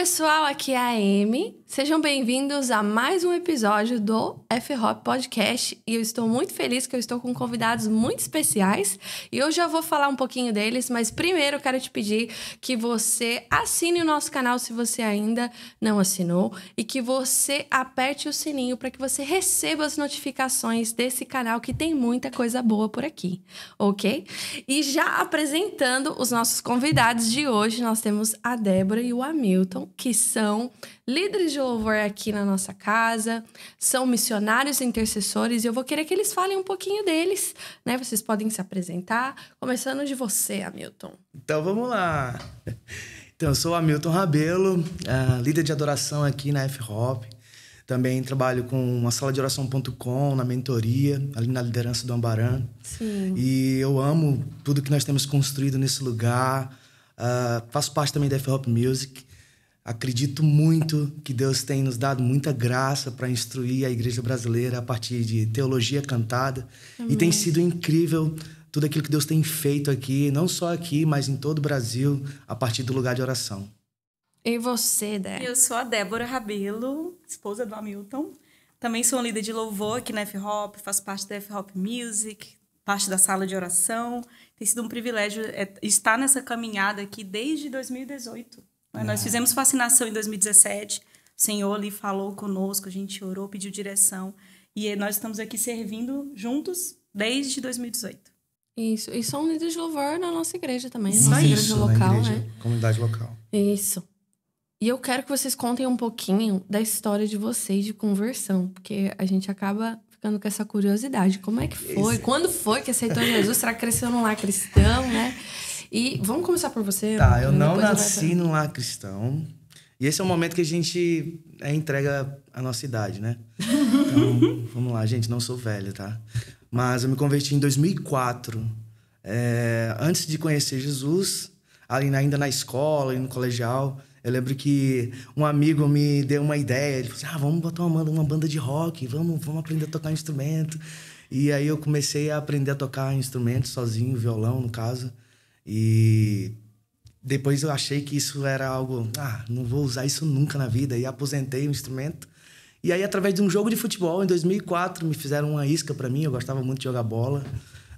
pessoal, aqui é a Amy. Sejam bem-vindos a mais um episódio do F-Hop Podcast. E eu estou muito feliz que eu estou com convidados muito especiais. E hoje eu vou falar um pouquinho deles, mas primeiro eu quero te pedir que você assine o nosso canal se você ainda não assinou e que você aperte o sininho para que você receba as notificações desse canal que tem muita coisa boa por aqui, ok? E já apresentando os nossos convidados de hoje, nós temos a Débora e o Hamilton que são líderes de louvor aqui na nossa casa, são missionários e intercessores, e eu vou querer que eles falem um pouquinho deles, né? Vocês podem se apresentar, começando de você, Hamilton. Então vamos lá. Então, eu sou Hamilton Rabelo, ah, líder de adoração aqui na F-Hop. Também trabalho com a sala de oração.com, na mentoria, ali na liderança do Ambaran. Sim. E eu amo tudo que nós temos construído nesse lugar. Uh, faço parte também da F-Hop Music. Acredito muito que Deus tem nos dado muita graça para instruir a igreja brasileira a partir de teologia cantada. Amém. E tem sido incrível tudo aquilo que Deus tem feito aqui, não só aqui, mas em todo o Brasil, a partir do lugar de oração. E você, Débora? Eu sou a Débora Rabelo, esposa do Hamilton. Também sou líder de louvor aqui na F-Hop, faço parte da F-Hop Music, parte da sala de oração. Tem sido um privilégio é, estar nessa caminhada aqui desde 2018. Né? Nós é. fizemos fascinação em 2017. O Senhor ali falou conosco, a gente orou, pediu direção. E nós estamos aqui servindo juntos desde 2018. Isso. E são líderes de louvor na nossa igreja também. nossa igreja isso, local, né? igreja, né? Comunidade local. Isso. E eu quero que vocês contem um pouquinho da história de vocês de conversão, porque a gente acaba ficando com essa curiosidade. Como é que foi? Isso. Quando foi que aceitou Jesus? Será que cresceu num lar cristão, né? E vamos começar por você. Tá, eu não nasci eu num lar cristão. E esse é o momento que a gente é, entrega a nossa idade, né? Então, vamos lá, gente, não sou velho, tá? Mas eu me converti em 2004. É, antes de conhecer Jesus, ainda na escola e no colegial, eu lembro que um amigo me deu uma ideia. Ele falou assim, ah, vamos botar uma, uma banda de rock, vamos, vamos aprender a tocar instrumento. E aí eu comecei a aprender a tocar instrumento sozinho, violão, no caso. E depois eu achei que isso era algo, ah, não vou usar isso nunca na vida. E aposentei o instrumento. E aí, através de um jogo de futebol, em 2004, me fizeram uma isca para mim. Eu gostava muito de jogar bola.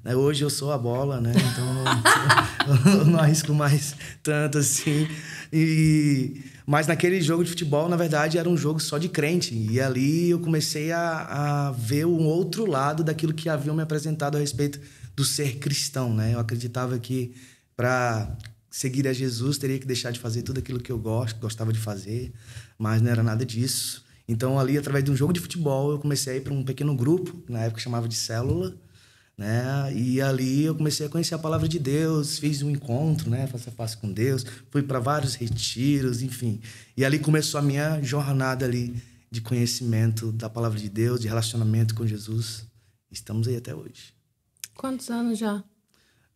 Né? Hoje eu sou a bola, né? Então eu não, arrisco mais tanto assim. E, mas naquele jogo de futebol, na verdade, era um jogo só de crente. E ali eu comecei a, a ver um outro lado daquilo que haviam me apresentado a respeito do ser cristão, né? Eu acreditava que para seguir a Jesus, teria que deixar de fazer tudo aquilo que eu gosto, gostava de fazer, mas não era nada disso. Então, ali, através de um jogo de futebol, eu comecei a ir para um pequeno grupo, que na época chamava de Célula, né? E ali eu comecei a conhecer a palavra de Deus, fiz um encontro, né, face a face com Deus, fui para vários retiros, enfim. E ali começou a minha jornada ali de conhecimento da palavra de Deus, de relacionamento com Jesus. Estamos aí até hoje. Quantos anos já?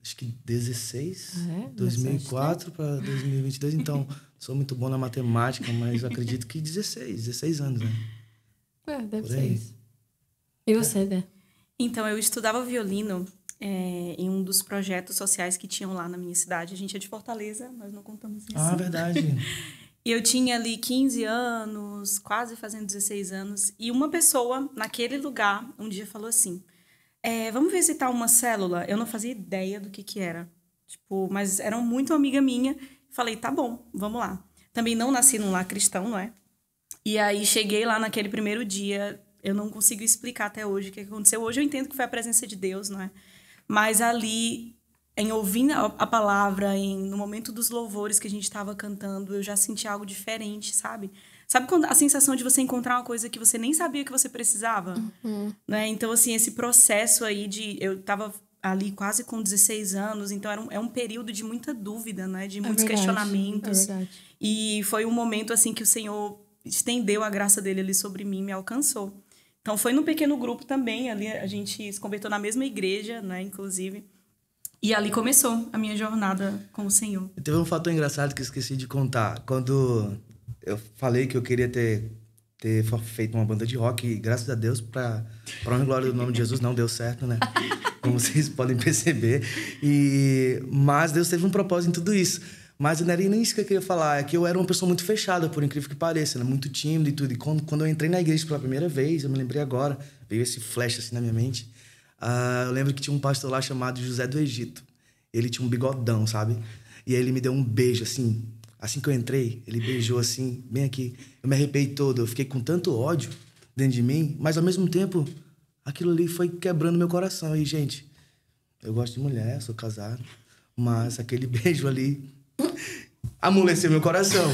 acho que 16, ah, é? 2004 para 2022. Então, sou muito bom na matemática, mas acredito que 16, 16 anos, né? É, deve ser isso. E você, Dé? né? Então, eu estudava violino é, em um dos projetos sociais que tinham lá na minha cidade. A gente é de Fortaleza, nós não contamos isso. Ah, verdade. E eu tinha ali 15 anos, quase fazendo 16 anos, e uma pessoa naquele lugar um dia falou assim: é, vamos visitar uma célula. Eu não fazia ideia do que que era. Tipo, mas eram muito amiga minha. Falei, tá bom, vamos lá. Também não nasci num lar cristão, não é? E aí cheguei lá naquele primeiro dia, eu não consigo explicar até hoje o que aconteceu. Hoje eu entendo que foi a presença de Deus, não é? Mas ali, em ouvindo a palavra, em, no momento dos louvores que a gente estava cantando, eu já senti algo diferente, sabe? Sabe quando a sensação de você encontrar uma coisa que você nem sabia que você precisava? Uhum. Né? Então, assim, esse processo aí de. Eu tava ali quase com 16 anos, então era um, é um período de muita dúvida, né? De é muitos é verdade, questionamentos. É e foi um momento, assim, que o Senhor estendeu a graça dele ali sobre mim, me alcançou. Então foi num pequeno grupo também, ali a gente se converteu na mesma igreja, né, inclusive. E ali começou a minha jornada com o Senhor. Teve um fator engraçado que eu esqueci de contar. Quando eu falei que eu queria ter, ter feito uma banda de rock e graças a Deus, para para glória do nome de Jesus, não deu certo, né? Como vocês podem perceber. E, mas Deus teve um propósito em tudo isso. Mas não era nem isso que eu queria falar, é que eu era uma pessoa muito fechada, por incrível que pareça, né? muito tímida e tudo. E quando, quando eu entrei na igreja pela primeira vez, eu me lembrei agora, veio esse flash assim na minha mente. Uh, eu lembro que tinha um pastor lá chamado José do Egito. Ele tinha um bigodão, sabe? E aí ele me deu um beijo, assim, Assim que eu entrei, ele beijou assim, bem aqui. Eu me arrepiei todo, eu fiquei com tanto ódio dentro de mim, mas ao mesmo tempo, aquilo ali foi quebrando meu coração. E, gente, eu gosto de mulher, sou casado, mas aquele beijo ali amoleceu meu coração.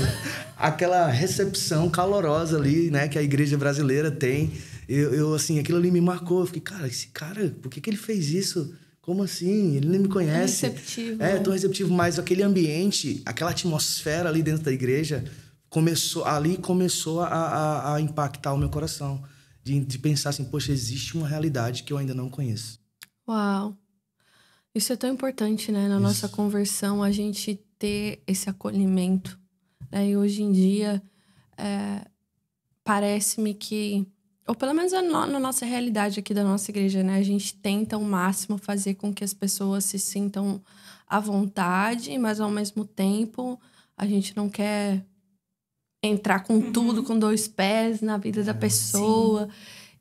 Aquela recepção calorosa ali, né, que a igreja brasileira tem. Eu, eu assim, aquilo ali me marcou. Eu fiquei, cara, esse cara, por que, que ele fez isso? Como assim? Ele nem me conhece. Receptivo. É, né? receptivo, mas aquele ambiente, aquela atmosfera ali dentro da igreja, começou ali começou a, a, a impactar o meu coração. De, de pensar assim, poxa, existe uma realidade que eu ainda não conheço. Uau! Isso é tão importante, né? Na Isso. nossa conversão, a gente ter esse acolhimento. Né? E hoje em dia, é, parece-me que ou pelo menos é na, na nossa realidade aqui da nossa igreja, né? A gente tenta o máximo fazer com que as pessoas se sintam à vontade, mas ao mesmo tempo a gente não quer entrar com uhum. tudo, com dois pés na vida é, da pessoa. Sim.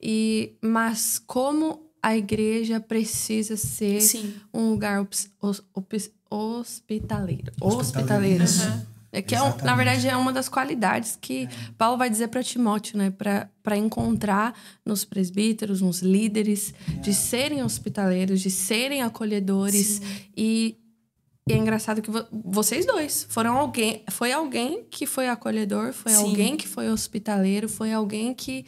E mas como a igreja precisa ser sim. um lugar os, hospitaleiro, hospitaleiro, hospitaleiro. Uhum. É que, é, na verdade, é uma das qualidades que é. Paulo vai dizer para Timóteo, né? Para encontrar nos presbíteros, nos líderes, é. de serem hospitaleiros, de serem acolhedores. E, e, é engraçado que vo vocês dois foram alguém. Foi alguém que foi acolhedor, foi Sim. alguém que foi hospitaleiro, foi alguém que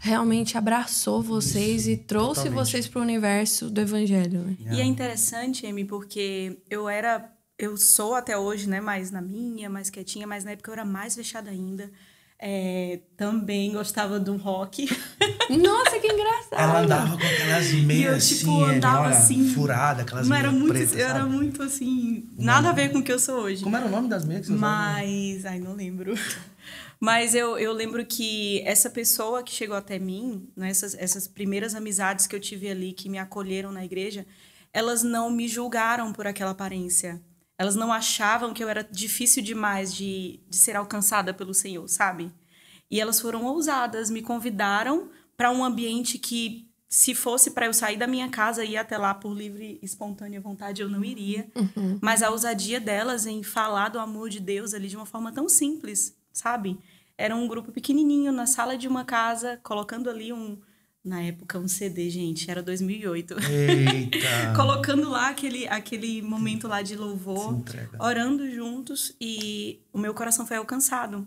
realmente abraçou vocês Isso, e trouxe totalmente. vocês para o universo do evangelho. Né? É e é interessante, Amy, porque eu era eu sou até hoje, né, mais na minha, mais quietinha, mas na época eu era mais fechada ainda. É, também gostava do rock. Nossa, que engraçado! Ela andava com aquelas meias eu, tipo, assim, andava né, assim, furada, aquelas não era muito, era muito assim, nada a ver com o que eu sou hoje. Como era o nome das meias que você Mas, ai, não lembro. Mas eu, eu lembro que essa pessoa que chegou até mim, né, essas, essas primeiras amizades que eu tive ali, que me acolheram na igreja, elas não me julgaram por aquela aparência. Elas não achavam que eu era difícil demais de, de ser alcançada pelo Senhor, sabe? E elas foram ousadas, me convidaram para um ambiente que, se fosse para eu sair da minha casa e ir até lá por livre espontânea vontade, eu não iria. Uhum. Mas a ousadia delas em falar do amor de Deus ali de uma forma tão simples, sabe? Era um grupo pequenininho na sala de uma casa, colocando ali um, na época um CD, gente, era 2008. Eita. Colocando lá aquele, aquele momento lá de louvor, orando juntos e o meu coração foi alcançado,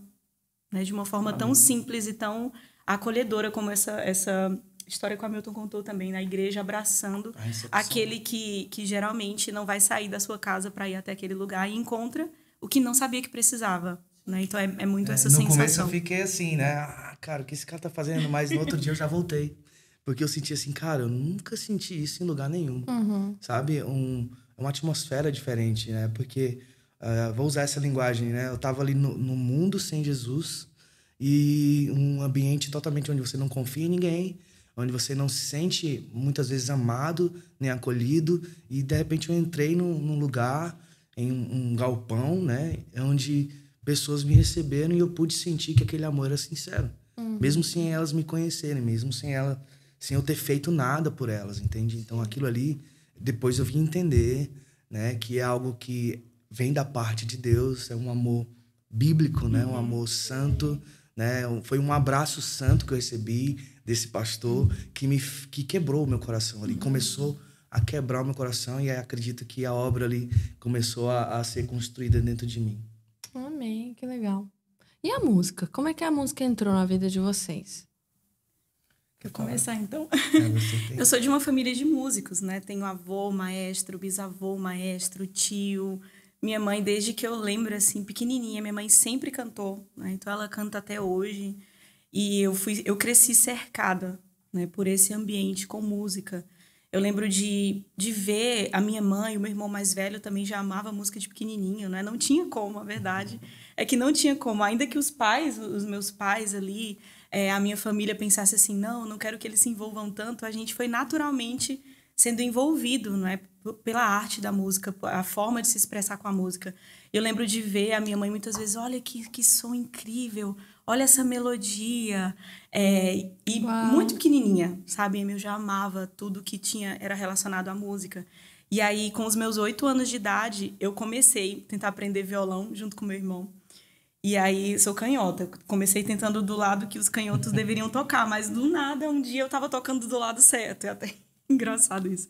né, de uma forma Amém. tão simples e tão acolhedora como essa essa história que o Hamilton contou também na igreja abraçando aquele que, que geralmente não vai sair da sua casa para ir até aquele lugar e encontra o que não sabia que precisava. Né? Então é, é muito é, essa no sensação. No começo eu fiquei assim, né? Ah, cara, o que esse cara tá fazendo? Mas no outro dia eu já voltei. Porque eu senti assim, cara, eu nunca senti isso em lugar nenhum. Uhum. Sabe? Um, é uma atmosfera diferente, né? Porque, uh, vou usar essa linguagem, né? Eu tava ali no, no mundo sem Jesus e um ambiente totalmente onde você não confia em ninguém, onde você não se sente muitas vezes amado nem acolhido. E de repente eu entrei num, num lugar, em um, um, galpão, né? Onde pessoas me receberam e eu pude sentir que aquele amor era sincero. Uhum. Mesmo sem elas me conhecerem, mesmo sem elas sem eu ter feito nada por elas, entende? Então aquilo ali, depois eu vim entender, né, que é algo que vem da parte de Deus, é um amor bíblico, né, um uhum. amor santo, né? Foi um abraço santo que eu recebi desse pastor que me que quebrou o meu coração ali, começou a quebrar o meu coração e acredito que a obra ali começou a, a ser construída dentro de mim. Amém, que legal. E a música? Como é que a música entrou na vida de vocês? Quer começar então? É, eu sou de uma família de músicos, né? Tenho avô, maestro, bisavô, maestro, tio. Minha mãe, desde que eu lembro, assim, pequenininha, minha mãe sempre cantou, né? Então ela canta até hoje. E eu fui, eu cresci cercada, né? Por esse ambiente com música. Eu lembro de, de ver a minha mãe, o meu irmão mais velho também já amava música de pequenininho, né? Não tinha como, a verdade uhum. é que não tinha como. Ainda que os pais, os meus pais ali, é, a minha família pensasse assim, não, não quero que eles se envolvam tanto. A gente foi naturalmente sendo envolvido, não é, pela arte da música, a forma de se expressar com a música. Eu lembro de ver a minha mãe muitas vezes, olha que, que som incrível, olha essa melodia. É, e Uau. muito pequenininha, sabe? Eu já amava tudo que tinha era relacionado à música. E aí, com os meus oito anos de idade, eu comecei a tentar aprender violão junto com meu irmão. E aí, sou canhota. Comecei tentando do lado que os canhotos deveriam tocar, mas do nada, um dia eu tava tocando do lado certo. É até engraçado isso.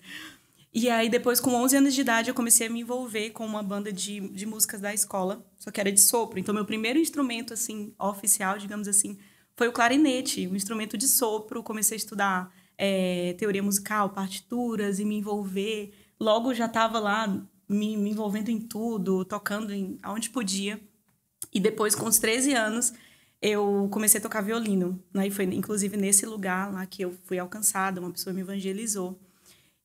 E aí, depois, com 11 anos de idade, eu comecei a me envolver com uma banda de, de músicas da escola, só que era de sopro. Então, meu primeiro instrumento, assim, oficial, digamos assim, foi o clarinete, um instrumento de sopro. Comecei a estudar é, teoria musical, partituras e me envolver. Logo, já tava lá me, me envolvendo em tudo, tocando em, aonde podia. E depois, com os 13 anos, eu comecei a tocar violino. Né? E foi, inclusive, nesse lugar lá que eu fui alcançada, uma pessoa me evangelizou.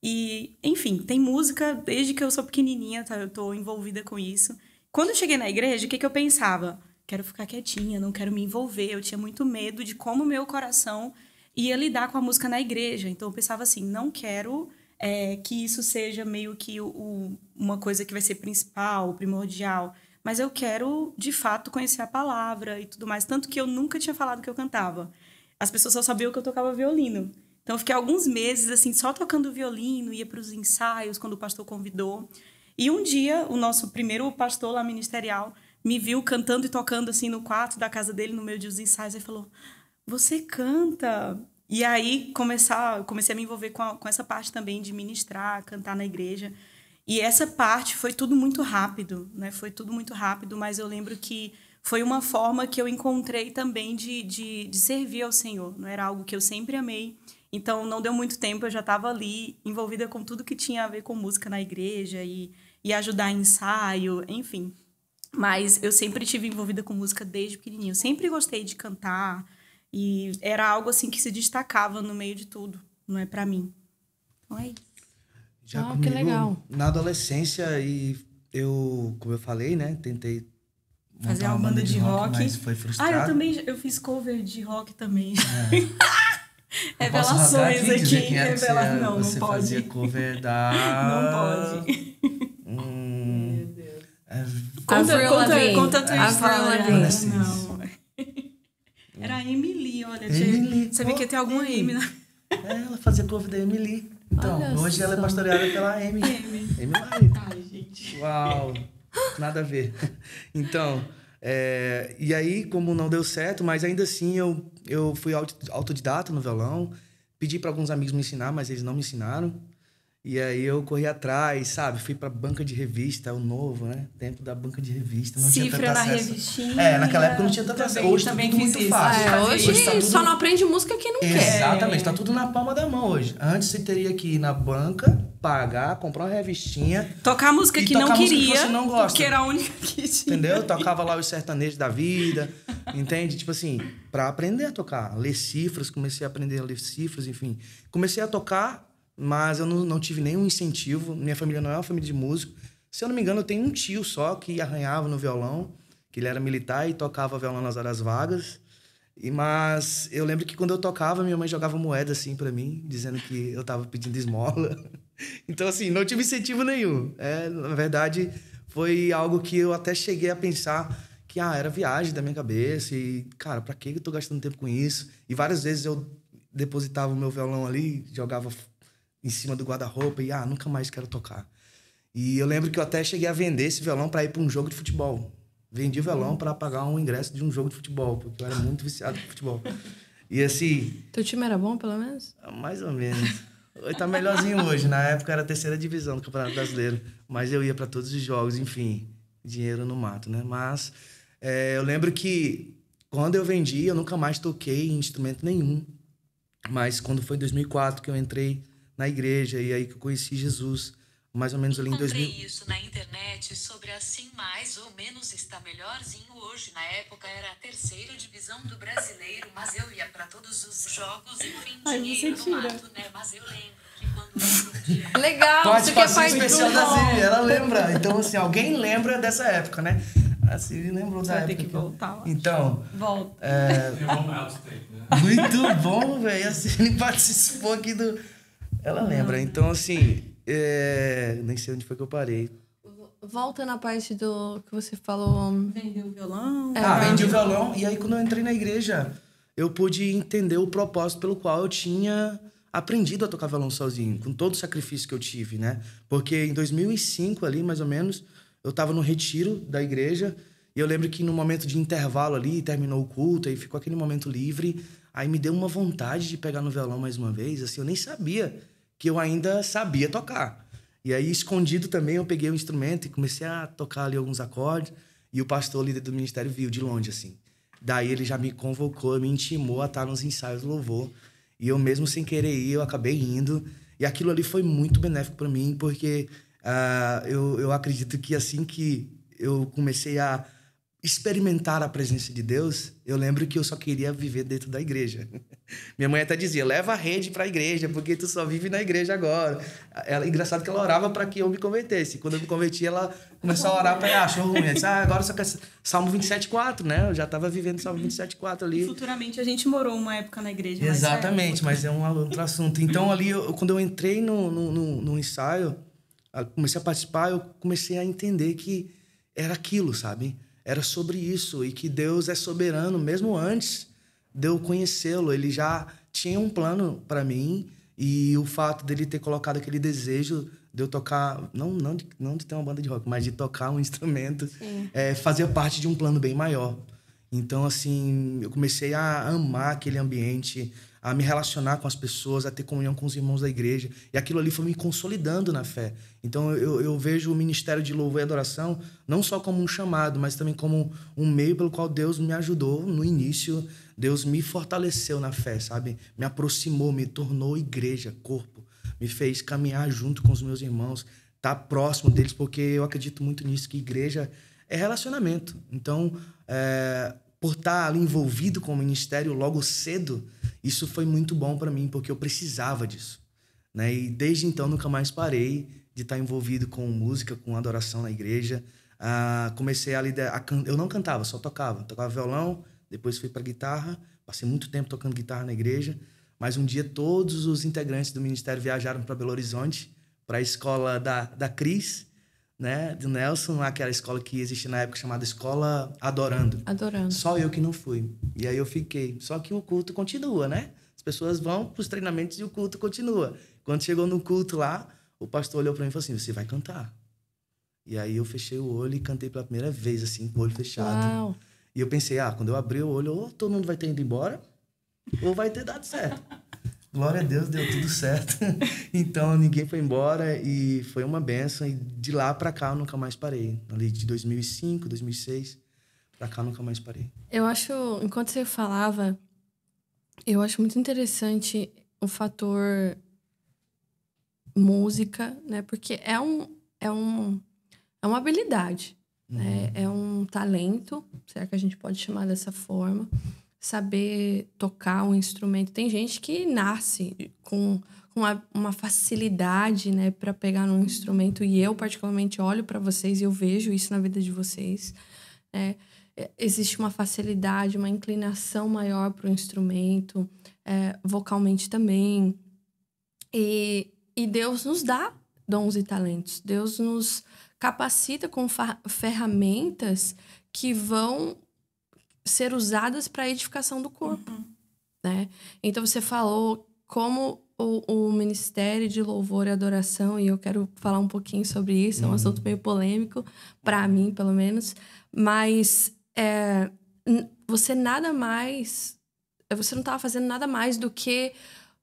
E, enfim, tem música desde que eu sou pequenininha, tá? eu tô envolvida com isso. Quando eu cheguei na igreja, o que, que eu pensava? Quero ficar quietinha, não quero me envolver. Eu tinha muito medo de como meu coração ia lidar com a música na igreja. Então, eu pensava assim, não quero... É, que isso seja meio que o, o, uma coisa que vai ser principal, primordial mas eu quero de fato conhecer a palavra e tudo mais. Tanto que eu nunca tinha falado que eu cantava. As pessoas só sabiam que eu tocava violino. Então eu fiquei alguns meses assim só tocando violino, ia para os ensaios quando o pastor convidou. E um dia o nosso primeiro pastor lá ministerial me viu cantando e tocando assim no quarto da casa dele no meio dos ensaios e falou: "Você canta?" E aí começar, comecei a me envolver com, a, com essa parte também de ministrar, cantar na igreja. E essa parte foi tudo muito rápido, né? Foi tudo muito rápido, mas eu lembro que foi uma forma que eu encontrei também de, de, de servir ao Senhor. Não era algo que eu sempre amei. Então, não deu muito tempo, eu já estava ali envolvida com tudo que tinha a ver com música na igreja e, e ajudar em ensaio, enfim. Mas eu sempre tive envolvida com música desde pequenininho. sempre gostei de cantar e era algo assim que se destacava no meio de tudo, não é para mim. Então é isso. Já ah, comigo, que legal. Na adolescência, e eu, como eu falei, né? Tentei fazer uma banda de, de rock, rock, Mas foi frustrado. Ah, eu também eu fiz cover de rock também. É. Revelações aqui. aqui que Você, não, não pode. Fazia cover da. Não pode. Hum... Meu Deus. É... Conta, Avril conta, Lavigne. conta a tua Avril história. Lavigne. Não. É. Era a Emily, olha. Emily, você vê que tem alguma Emily. Na... É, ela fazia cover da Emily. Então, Olha hoje ela é pastoreada pela Amy. Amy. Amy Ai, ah, gente. Uau! Nada a ver. Então, é, e aí, como não deu certo, mas ainda assim eu, eu fui autodidata no violão, pedi para alguns amigos me ensinar, mas eles não me ensinaram. E aí eu corri atrás, sabe? Fui pra banca de revista, o novo, né? Tempo da banca de revista. Não Cifra tinha tanto acesso. revistinha. É, naquela época não tinha tanta acesso. Hoje tá também tá tudo muito isso. fácil. É, hoje, tá hoje tá tudo... só não aprende música quem não Exatamente, quer. Exatamente, tá tudo na palma da mão hoje. Antes você teria que ir na banca, pagar, comprar uma revistinha. Tocar música que tocar não música queria. Que você não gosta. Porque era a única que tinha. Entendeu? Tocava lá os sertanejos da vida, entende? Tipo assim, pra aprender a tocar. Ler cifras, comecei a aprender a ler cifras, enfim. Comecei a tocar mas eu não, não tive nenhum incentivo. Minha família não é uma família de músico. Se eu não me engano, eu tenho um tio só que arranhava no violão, que ele era militar e tocava violão nas horas vagas. E, mas eu lembro que quando eu tocava, minha mãe jogava moeda assim para mim, dizendo que eu tava pedindo esmola. Então, assim, não tive incentivo nenhum. É, na verdade, foi algo que eu até cheguei a pensar que ah, era viagem da minha cabeça e, cara, pra que eu tô gastando tempo com isso? E várias vezes eu depositava o meu violão ali, jogava em cima do guarda-roupa e, ah, nunca mais quero tocar. E eu lembro que eu até cheguei a vender esse violão para ir para um jogo de futebol. Vendi o violão para pagar um ingresso de um jogo de futebol, porque eu era muito viciado em futebol. E assim. Teu time era bom, pelo menos? Ah, mais ou menos. Hoje tá melhorzinho hoje. Na época era a terceira divisão do Campeonato Brasileiro. Mas eu ia para todos os jogos, enfim. Dinheiro no mato, né? Mas é, eu lembro que quando eu vendi, eu nunca mais toquei em instrumento nenhum. Mas quando foi em 2004 que eu entrei na igreja e aí que eu conheci Jesus, mais ou menos ali em 2000. isso na internet sobre assim mais ou menos está melhorzinho hoje. Na época era a terceira divisão do brasileiro, mas eu ia para todos os jogos, e Ai, dinheiro no mato, né? Mas eu lembro. que quando Legal, participação especial da Siri ela lembra. Então, assim, alguém lembra dessa época, né? A Siri lembrou Você da vai época. ter que voltar. Então. Volta. É... Né? Muito bom, velho. A Siri participou aqui do, ela lembra. Então, assim, é... nem sei onde foi que eu parei. Volta na parte do que você falou. vendeu o violão. É, ah, vendi o violão. E aí, quando eu entrei na igreja, eu pude entender o propósito pelo qual eu tinha aprendido a tocar violão sozinho, com todo o sacrifício que eu tive, né? Porque em 2005, ali, mais ou menos, eu estava no retiro da igreja. E eu lembro que no momento de intervalo ali, terminou o culto, aí ficou aquele momento livre. Aí me deu uma vontade de pegar no violão mais uma vez, assim, eu nem sabia que eu ainda sabia tocar. E aí, escondido também, eu peguei o um instrumento e comecei a tocar ali alguns acordes. E o pastor líder do ministério viu de longe, assim. Daí ele já me convocou, me intimou a estar nos ensaios do louvor. E eu mesmo sem querer ir, eu acabei indo. E aquilo ali foi muito benéfico para mim, porque uh, eu, eu acredito que assim que eu comecei a experimentar a presença de Deus, eu lembro que eu só queria viver dentro da igreja. Minha mãe até dizia: leva a rede para a igreja, porque tu só vive na igreja agora. Ela, engraçado que ela orava para que eu me convertesse. Quando eu me converti, ela começou a orar para ela, achou ruim. Ela disse, ah, agora só quer Salmo 27,4, né? Eu já estava vivendo Salmo 27,4 ali. Futuramente a gente morou uma época na igreja. É Exatamente, mas é, mas é um outro assunto. Então ali, eu, quando eu entrei no, no, no, no ensaio, comecei a participar, eu comecei a entender que era aquilo, sabe? era sobre isso e que Deus é soberano mesmo antes de eu conhecê-lo. Ele já tinha um plano para mim e o fato dele ter colocado aquele desejo de eu tocar, não, não, de, não de ter uma banda de rock, mas de tocar um instrumento, é, fazia parte de um plano bem maior. Então, assim, eu comecei a amar aquele ambiente, a me relacionar com as pessoas, a ter comunhão com os irmãos da igreja. E aquilo ali foi me consolidando na fé. Então eu, eu vejo o ministério de louvor e adoração não só como um chamado, mas também como um meio pelo qual Deus me ajudou no início. Deus me fortaleceu na fé, sabe? Me aproximou, me tornou igreja, corpo. Me fez caminhar junto com os meus irmãos, estar tá próximo deles, porque eu acredito muito nisso, que igreja é relacionamento. Então, é, por estar ali envolvido com o ministério logo cedo, isso foi muito bom para mim, porque eu precisava disso. Né? E desde então nunca mais parei de estar tá envolvido com música, com adoração na igreja. Ah, comecei a liderar. A can... Eu não cantava, só tocava. Tocava violão, depois fui para guitarra. Passei muito tempo tocando guitarra na igreja. Mas um dia todos os integrantes do ministério viajaram para Belo Horizonte, para a escola da, da Cris né, do Nelson, aquela escola que existia na época chamada Escola Adorando. Adorando. Só eu que não fui. E aí eu fiquei. Só que o culto continua, né? As pessoas vão para os treinamentos e o culto continua. Quando chegou no culto lá, o pastor olhou para mim e falou assim: Você vai cantar. E aí eu fechei o olho e cantei pela primeira vez, assim, com o olho fechado. Uau. E eu pensei: Ah, quando eu abrir o olho, ou todo mundo vai ter ido embora, ou vai ter dado certo glória a Deus, deu tudo certo. então ninguém foi embora e foi uma benção. E de lá para cá eu nunca mais parei. Ali de 2005, 2006 para cá eu nunca mais parei. Eu acho, enquanto você falava, eu acho muito interessante o fator música, né? Porque é um é um é uma habilidade, né? uhum. né? É um talento, será é que a gente pode chamar dessa forma? saber tocar um instrumento. Tem gente que nasce com uma, uma facilidade, né, para pegar um instrumento. E eu, particularmente, olho para vocês e eu vejo isso na vida de vocês. Né. É, existe uma facilidade, uma inclinação maior para o instrumento, é, vocalmente também. E, e Deus nos dá dons e talentos. Deus nos capacita com ferramentas que vão ser usadas para a edificação do corpo. Uhum. Né? Então você falou como o, o, Ministério de Louvor e Adoração, e eu quero falar um pouquinho sobre isso, uhum. é um uhum. assunto meio polêmico, para mim, pelo menos, mas é, você nada mais. Você não estava fazendo nada mais do que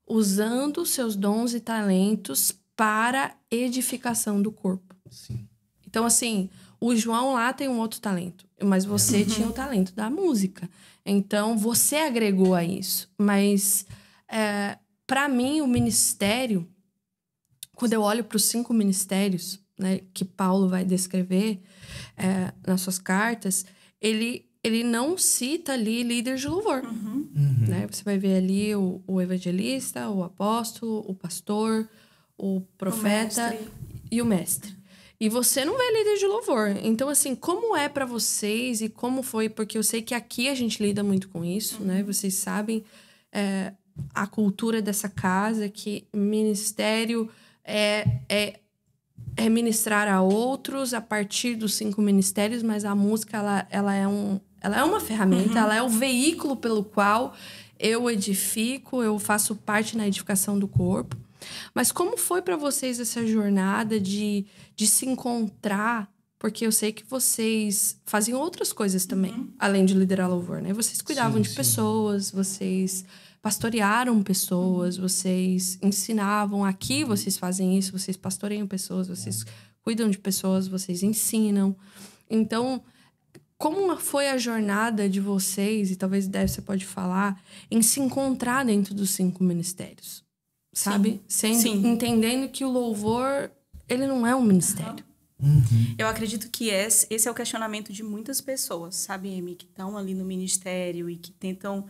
usando seus dons e talentos para edificação do corpo. Sim. Então, assim, o João lá tem um outro talento, mas você uhum. tinha o talento da música. Então você agregou a isso. Mas é, para mim o ministério, quando eu olho para os cinco ministérios, né, que Paulo vai descrever é, nas suas cartas, ele ele não cita ali líder de louvor. Uhum. Uhum. Né? Você vai ver ali o, o, evangelista, o apóstolo, o pastor, o profeta o e o mestre. E você não vê líder de louvor. Então, assim, como é para vocês e como foi? Porque eu sei que aqui a gente lida muito com isso, né? Uhum. Vocês sabem é, a cultura dessa casa, que ministério é, é, é, ministrar a outros a partir dos cinco ministérios, mas a música, ela, ela, é, um, ela é uma ferramenta, uhum. ela é o veículo pelo qual eu edifico, eu faço parte na edificação do corpo. Mas como foi para vocês essa jornada de, de se encontrar? Porque eu sei que vocês fazem outras coisas também, uhum. além de liderar louvor, né? Vocês cuidavam sim, de sim. pessoas, vocês pastorearam pessoas, uhum. vocês ensinavam. Aqui uhum. vocês fazem isso, vocês pastoreiam pessoas, vocês uhum. cuidam de pessoas, vocês ensinam. Então, como foi a jornada de vocês, e talvez deve você pode falar, em se encontrar dentro dos cinco ministérios? sabe? Sim. Sendo, Entendendo que o louvor, ele não é um ministério. Uhum. Eu acredito que esse, esse é o questionamento de muitas pessoas, sabe, Amy? Que estão ali no ministério e que tentam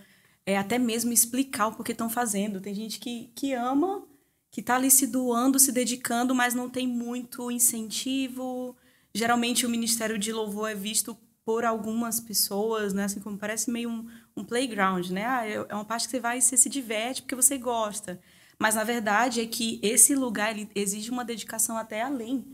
é, até mesmo explicar o porquê estão fazendo. Tem gente que, que ama, que está ali se doando, se dedicando, mas não tem muito incentivo. Geralmente o ministério de louvor é visto por algumas pessoas, né? Assim como parece meio um, um playground, né? Ah, é, é uma parte que você vai e você se diverte porque você gosta. Mas na verdade é que esse lugar ele exige uma dedicação até além.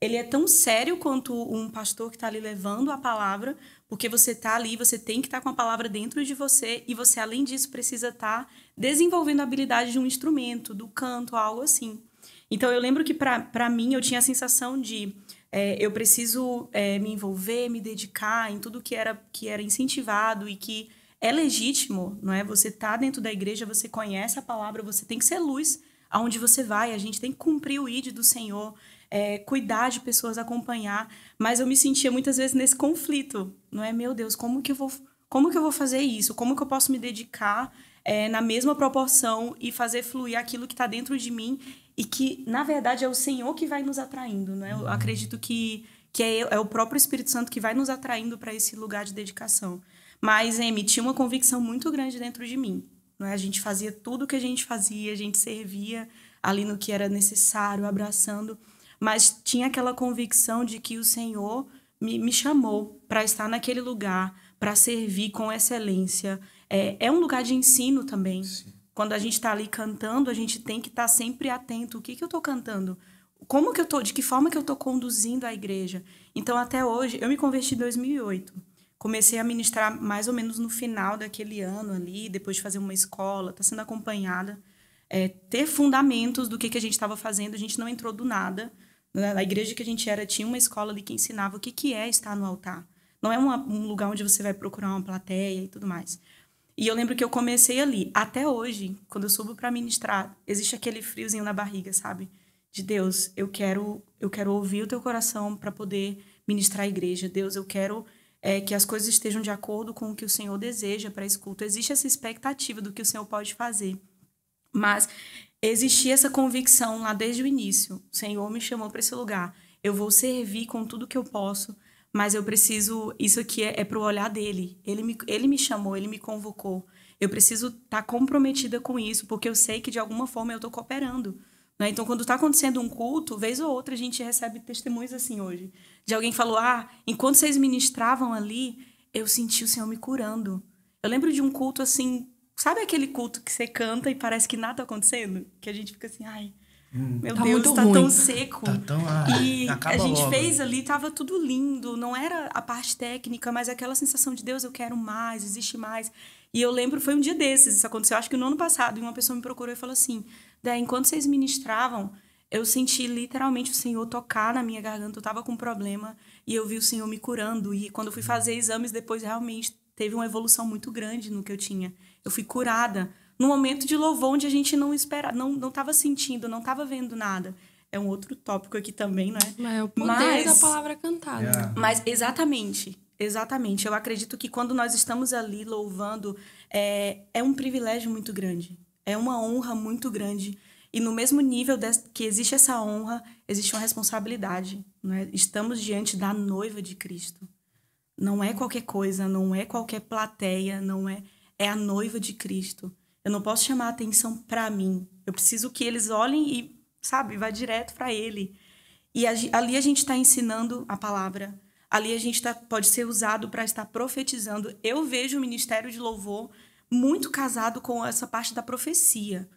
Ele é tão sério quanto um pastor que está ali levando a palavra, porque você está ali, você tem que estar tá com a palavra dentro de você e você, além disso, precisa estar tá desenvolvendo a habilidade de um instrumento, do canto, algo assim. Então eu lembro que para mim eu tinha a sensação de é, eu preciso é, me envolver, me dedicar em tudo que era que era incentivado e que é legítimo, não é? Você tá dentro da igreja, você conhece a palavra, você tem que ser luz aonde você vai, a gente tem que cumprir o ID do Senhor, é, cuidar de pessoas, acompanhar, mas eu me sentia muitas vezes nesse conflito, não é? Meu Deus, como que eu vou, como que eu vou fazer isso? Como que eu posso me dedicar é, na mesma proporção e fazer fluir aquilo que está dentro de mim e que, na verdade, é o Senhor que vai nos atraindo, né? Eu uhum. acredito que, que é, é o próprio Espírito Santo que vai nos atraindo para esse lugar de dedicação. Mas, Amy, tinha uma convicção muito grande dentro de mim. é? A gente fazia tudo o que a gente fazia, a gente servia ali no que era necessário, abraçando. Mas tinha aquela convicção de que o Senhor me, me chamou para estar naquele lugar, para servir com excelência. É, é, um lugar de ensino também. Sim. Quando a gente está ali cantando, a gente tem que estar tá sempre atento. O que, que eu estou cantando? Como que eu tô, de que forma que eu estou conduzindo a igreja? Então, até hoje, eu me converti em 2008 comecei a ministrar mais ou menos no final daquele ano ali, depois de fazer uma escola, estar tá sendo acompanhada, é, ter fundamentos do que, que a gente estava fazendo, a gente não entrou do nada. Né? Na igreja que a gente era, tinha uma escola ali que ensinava o que, que é estar no altar. Não é uma, um lugar onde você vai procurar uma plateia e tudo mais. E eu lembro que eu comecei ali. Até hoje, quando eu subo para ministrar, existe aquele friozinho na barriga, sabe? De Deus, eu quero, eu quero ouvir o teu coração para poder ministrar a igreja. Deus, eu quero é, que as coisas estejam de acordo com o que o Senhor deseja para esse culto. Existe essa expectativa do que o Senhor pode fazer. Mas existia essa convicção lá desde o início. O Senhor me chamou para esse lugar. Eu vou servir com tudo que eu posso, mas eu preciso. Isso aqui é, é para o olhar dele. Ele me, ele me chamou, ele me convocou. Eu preciso estar tá comprometida com isso, porque eu sei que de alguma forma eu estou cooperando. Né? Então, quando está acontecendo um culto, vez ou outra a gente recebe testemunhos assim hoje de alguém que falou: Ah, enquanto vocês ministravam ali, eu senti o Senhor me curando. Eu lembro de um culto assim, sabe aquele culto que você canta e parece que nada tá acontecendo? Que a gente fica assim, ai. Hum, meu tá Deus, tá ruim. tão seco. Tá tão, ah, e a gente logo. Né? fez ali, tava tudo lindo. Não era a parte técnica, mas aquela sensação de Deus, eu quero mais, existe mais. E eu lembro, foi um dia desses, isso aconteceu, acho que no ano passado, e uma pessoa me procurou e falou assim: enquanto vocês ministravam, eu senti literalmente o Senhor tocar na minha garganta. Eu tava com um problema e eu vi o Senhor me curando. E quando eu fui fazer exames, depois realmente teve uma evolução muito grande no que eu tinha. Eu fui curada num momento de louvor onde a gente não espera, não não tava sentindo, não tava vendo nada. É um outro tópico aqui também, né? Mas é o poder mas, da palavra cantada. Yeah. Mas exatamente, exatamente. Eu acredito que quando nós estamos ali louvando, é, é um privilégio muito grande. É uma honra muito grande e no mesmo nível que existe essa honra, existe uma responsabilidade. Né? Estamos diante da noiva de Cristo. Não é qualquer coisa, não é qualquer plateia, não é. É a noiva de Cristo. Eu não posso chamar a atenção para mim. Eu preciso que eles olhem e, sabe, vá direto para ele. E ali a gente está ensinando a palavra. Ali a gente tá, pode ser usado para estar profetizando. Eu vejo o ministério de louvor muito casado com essa parte da profecia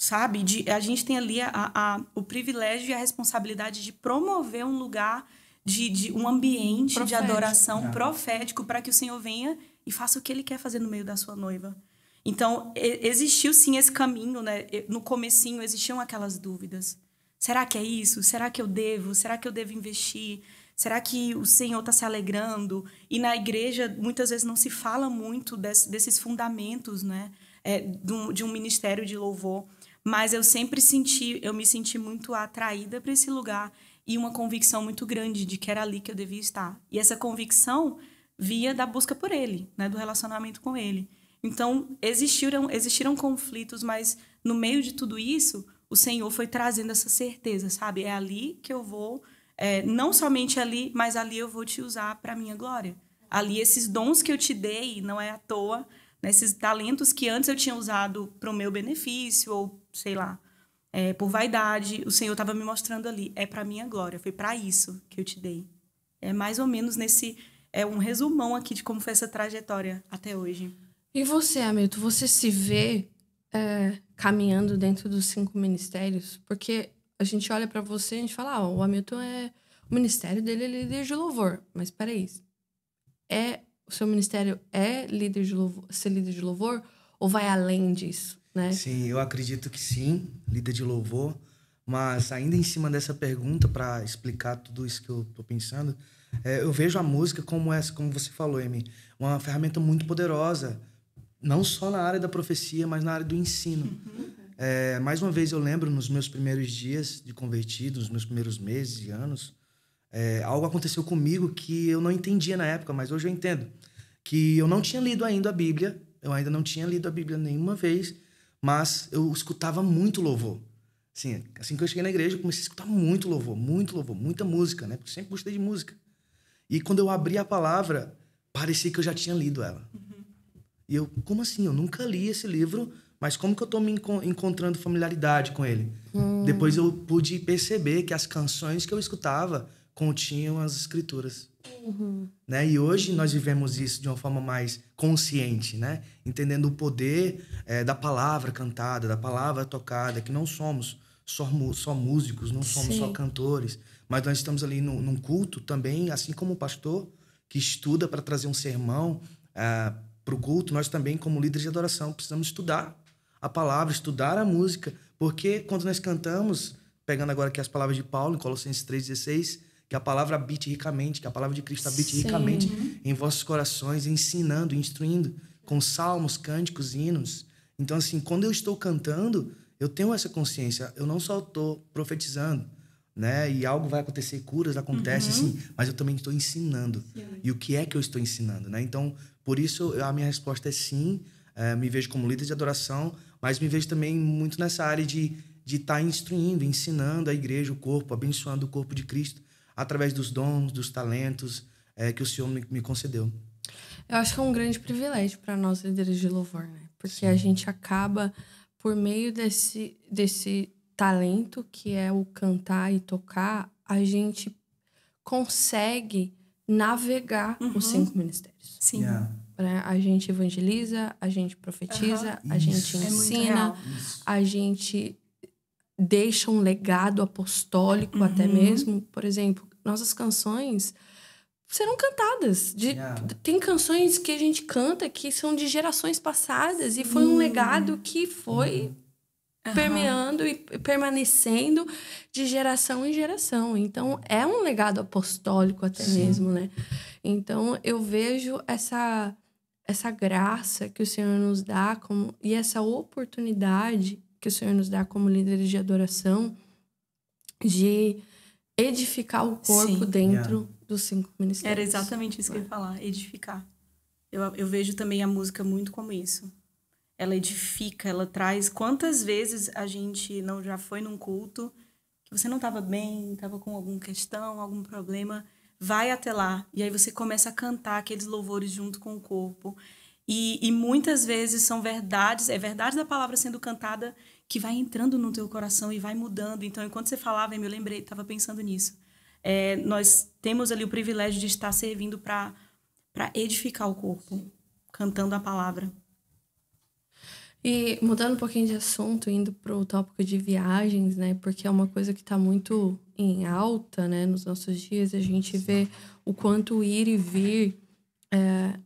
sabe? De, a gente tem ali a, a, o privilégio e a responsabilidade de promover um lugar, de, de um ambiente profético. de adoração é. profético para que o Senhor venha e faça o que Ele quer fazer no meio da sua noiva. Então, existiu sim esse caminho, né? No comecinho existiam aquelas dúvidas. Será que é isso? Será que eu devo? Será que eu devo investir? Será que o Senhor está se alegrando? E na igreja, muitas vezes, não se fala muito desse, desses fundamentos, né? É, de, um, de um ministério de louvor mas eu sempre senti, eu me senti muito atraída para esse lugar e uma convicção muito grande de que era ali que eu devia estar. E essa convicção via da busca por ele, né, do relacionamento com ele. Então, existiram, existiram conflitos, mas no meio de tudo isso, o Senhor foi trazendo essa certeza, sabe? É ali que eu vou, é, não somente ali, mas ali eu vou te usar para minha glória. Ali esses dons que eu te dei, não é à toa, né? esses talentos que antes eu tinha usado para o meu benefício ou sei lá, é, por vaidade, o Senhor estava me mostrando ali, é para minha glória, foi para isso que eu te dei. É mais ou menos nesse é um resumão aqui de como foi essa trajetória até hoje. E você, Hamilton, você se vê é, caminhando dentro dos cinco ministérios? Porque a gente olha para você e a gente fala, ah, o Hamilton é o ministério dele é líder de louvor, mas peraí, é o seu ministério é líder de louvor, ser líder de louvor ou vai além disso? né? Sim, eu acredito que sim, líder de louvor. Mas ainda em cima dessa pergunta, para explicar tudo isso que eu estou pensando, é, eu vejo a música como essa, como você falou, Emi, uma ferramenta muito poderosa, não só na área da profecia, mas na área do ensino. Uhum. É, mais uma vez eu lembro nos meus primeiros dias de convertido, nos meus primeiros meses e anos, é, algo aconteceu comigo que eu não entendia na época, mas hoje eu entendo, que eu não tinha lido ainda a Bíblia, eu ainda não tinha lido a Bíblia nenhuma vez mas eu escutava muito louvor. Assim, assim que eu cheguei na igreja, eu comecei a escutar muito louvor, muito louvor, muita música, né? Porque eu sempre gostei de música. E quando eu abri a palavra, parecia que eu já tinha lido ela. Uhum. E eu, como assim? Eu nunca li esse livro, mas como que eu estou me enco encontrando familiaridade com ele? Hum. Depois eu pude perceber que as canções que eu escutava continham as escrituras. Uhum. Né? E hoje nós vivemos isso de uma forma mais consciente, né? entendendo o poder é, da palavra cantada, da palavra tocada, que não somos só, só músicos, não somos Sim. só cantores, mas nós estamos ali no, num culto também, assim como o pastor que estuda para trazer um sermão uh, é, para o culto, nós também, como líderes de adoração, precisamos estudar a palavra, estudar a música, porque quando nós cantamos, pegando agora aqui as palavras de Paulo em Colossenses 3,16 que a palavra habite ricamente, que a palavra de Cristo habite Sim. ricamente em vossos corações, ensinando, instruindo com salmos, cânticos, hinos. Então, assim, quando eu estou cantando, eu tenho essa consciência. Eu não só estou profetizando, né? E algo vai acontecer, curas acontecem, uhum. sim, mas eu também estou ensinando. Sim. E o que é que eu estou ensinando, né? Então, por isso a minha resposta é sim. É, me vejo como líder de adoração, mas me vejo também muito nessa área de de estar tá instruindo, ensinando a igreja, o corpo, abençoando o corpo de Cristo através dos dons, dos talentos é, que o Senhor me, me, concedeu. Eu acho que é um grande privilégio para nós líderes de louvor, né? Porque Sim. a gente acaba, por meio desse, desse talento que é o cantar e tocar, a gente consegue navegar uhum. os cinco ministérios. Sim. Yeah. A gente evangeliza, a gente profetiza, uhum. a gente é ensina, é a gente deixa um legado apostólico uhum. até mesmo. Por exemplo, nossas canções serão cantadas. De, yeah. Tem canções que a gente canta que são de gerações passadas e foi hum. um legado que foi uhum. permeando e permanecendo de geração em geração. Então é um legado apostólico até Sim. mesmo, né? Então eu vejo essa essa graça que o Senhor nos dá como, e essa oportunidade que o Senhor nos dá como líderes de adoração de edificar o corpo Sim. dentro yeah. dos cinco ministérios. Era exatamente isso que eu ia falar, edificar. Eu, eu vejo também a música muito como isso. Ela edifica, ela traz. Quantas vezes a gente não já foi num culto que você não estava bem, estava com alguma questão, algum problema, vai até lá e aí você começa a cantar aqueles louvores junto com o corpo. E, e muitas vezes são verdades, é verdade da palavra sendo cantada que vai entrando no teu coração e vai mudando. Então, enquanto você falava, eu me lembrei, estava pensando nisso. É, nós temos ali o privilégio de estar servindo para edificar o corpo, cantando a palavra. E mudando um pouquinho de assunto, indo para o tópico de viagens, né? Porque é uma coisa que está muito em alta, né? Nos nossos dias, a gente vê o quanto ir e vir é,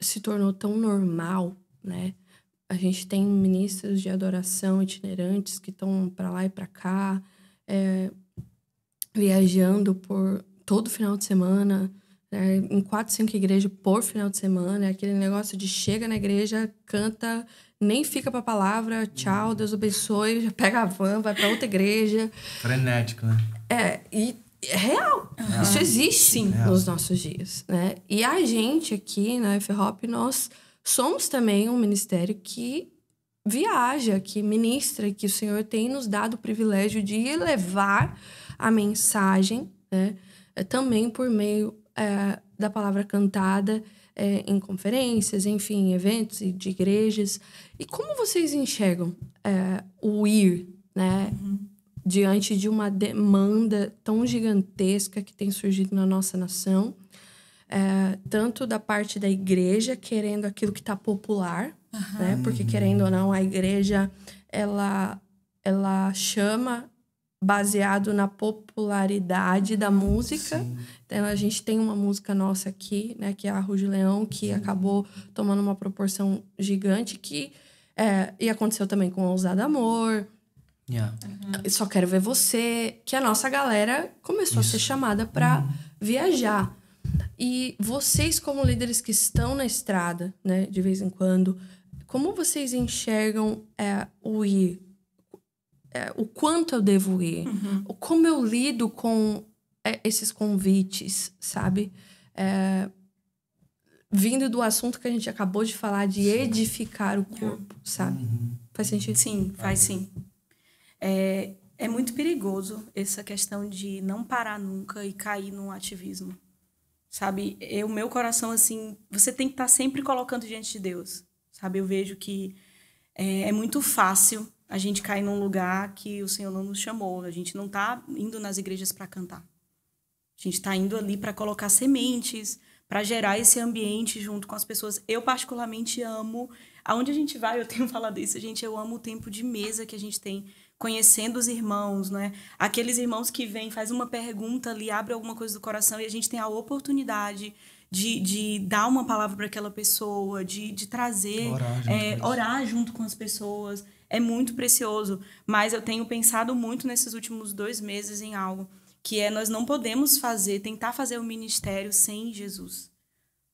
se tornou tão normal, né? a gente tem ministros de adoração itinerantes que estão para lá e para cá, é, viajando por todo final de semana, né, em quatro, cinco igrejas por final de semana. É aquele negócio de chega na igreja, canta, nem fica para a palavra, tchau, Deus abençoe, já pega a van, vai para outra igreja. Frenético, né? É, e é real. Uhum. Isso existe sim, nos nossos dias, né? E a gente aqui na F-Hop, nós somos também um ministério que viaja, que ministra, que o Senhor tem nos dado o privilégio de levar a mensagem, né? É, também por meio é, da palavra cantada é, em conferências, enfim, eventos de igrejas. E como vocês enxergam é, o ir, né? Uhum. Diante de uma demanda tão gigantesca que tem surgido na nossa nação é, tanto da parte da igreja querendo aquilo que está popular, uhum. né? Porque querendo ou não, a igreja ela ela chama baseado na popularidade da música. Sim. Então a gente tem uma música nossa aqui, né, que é a de Leão, que Sim. acabou tomando uma proporção gigante que é, e aconteceu também com Ousado Amor. Yeah. Uhum. Só quero ver você, que a nossa galera começou Isso. a ser chamada para uhum. viajar. E vocês, como líderes que estão na estrada, né, de vez em quando, como vocês enxergam é, o ir? É, o quanto eu devo ir? Uhum. Como eu lido com é, esses convites, sabe? É, vindo do assunto que a gente acabou de falar, de edificar o corpo, uhum. sabe? Uhum. Faz sentido? Sim, faz sim. É, é muito perigoso essa questão de não parar nunca e cair num ativismo. Sabe? É o meu coração, assim, você tem que estar tá sempre colocando diante de Deus. Sabe? Eu vejo que é, é muito fácil a gente cair num lugar que o Senhor não nos chamou. A gente não está indo nas igrejas para cantar. A gente está indo ali para colocar sementes, para gerar esse ambiente junto com as pessoas. Eu particularmente amo, aonde a gente vai, eu tenho falado isso, gente, eu amo o tempo de mesa que a gente tem conhecendo os irmãos, né? Aqueles irmãos que vêm, faz uma pergunta ali, abre alguma coisa do coração e a gente tem a oportunidade de, de dar uma palavra para aquela pessoa, de, de trazer, orar junto, é, orar junto com as pessoas. É muito precioso. Mas eu tenho pensado muito nesses últimos dois meses em algo que é nós não podemos fazer, tentar fazer o ministério sem Jesus.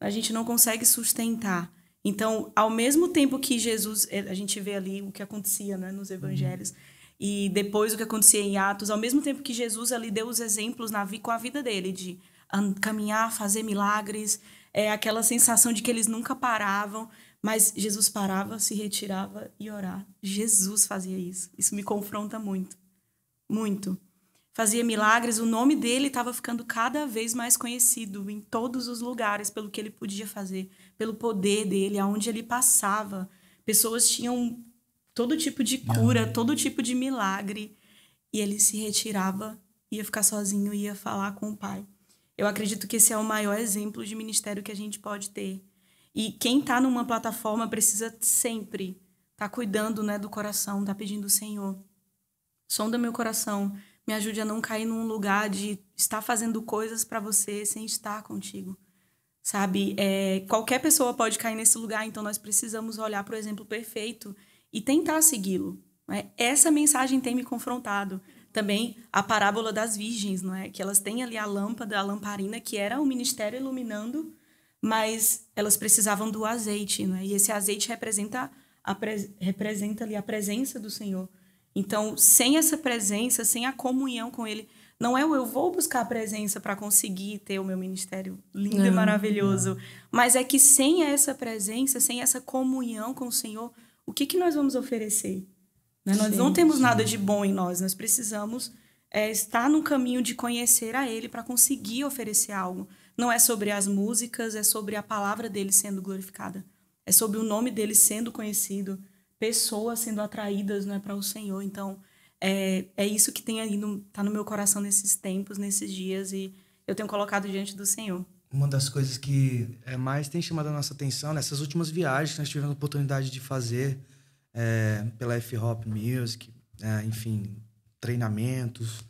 A gente não consegue sustentar. Então, ao mesmo tempo que Jesus, eh, a gente vê ali o que acontecia né, nos uhum. evangelhos, uhum e depois o que acontecia em Atos, ao mesmo tempo que Jesus ali deu os exemplos na, com a vida dele de caminhar, fazer milagres, é aquela sensação de que eles nunca paravam, mas Jesus parava, se retirava e orava. Jesus fazia isso. Isso me confronta muito. Muito. Fazia milagres, o nome dele estava ficando cada vez mais conhecido em todos os lugares pelo que ele podia fazer, pelo poder dele, aonde ele passava. Pessoas tinham todo tipo de cura, Não. todo tipo de milagre. E ele se retirava, ia ficar sozinho, ia falar com o pai. Eu acredito que esse é o maior exemplo de ministério que a gente pode ter. E quem está numa plataforma precisa sempre estar tá cuidando né, do coração, tá pedindo o Senhor. Sonda meu coração, me ajude a não cair num lugar de estar fazendo coisas para você sem estar contigo. Sabe? É, qualquer pessoa pode cair nesse lugar, então nós precisamos olhar para o exemplo perfeito e tentar segui-lo. Né? Essa mensagem tem me confrontado. Também a parábola das virgens, não é? que elas têm ali a lâmpada, a lamparina, que era o ministério iluminando, mas elas precisavam do azeite. Não é? E esse azeite representa, a representa ali a presença do Senhor. Então, sem essa presença, sem a comunhão com Ele, não é o eu vou buscar a presença para conseguir ter o meu ministério lindo não, e é. maravilhoso, não. mas é que sem essa presença, sem essa comunhão com o Senhor, o que, que nós vamos oferecer? Né? Nós sim, não temos sim. nada de bom em nós, nós precisamos é, estar no caminho de conhecer a Ele para conseguir oferecer algo. Não é sobre as músicas, é sobre a palavra dele sendo glorificada, é sobre o nome dele sendo conhecido, pessoas sendo atraídas né, para o Senhor. Então, é, é isso que tem aí, no, tá no meu coração nesses tempos, nesses dias, e eu tenho colocado diante do Senhor uma das coisas que é mais tem chamado a nossa atenção nessas últimas viagens que nós tivemos a oportunidade de fazer é, pela F-Hop Music, é, enfim, treinamentos,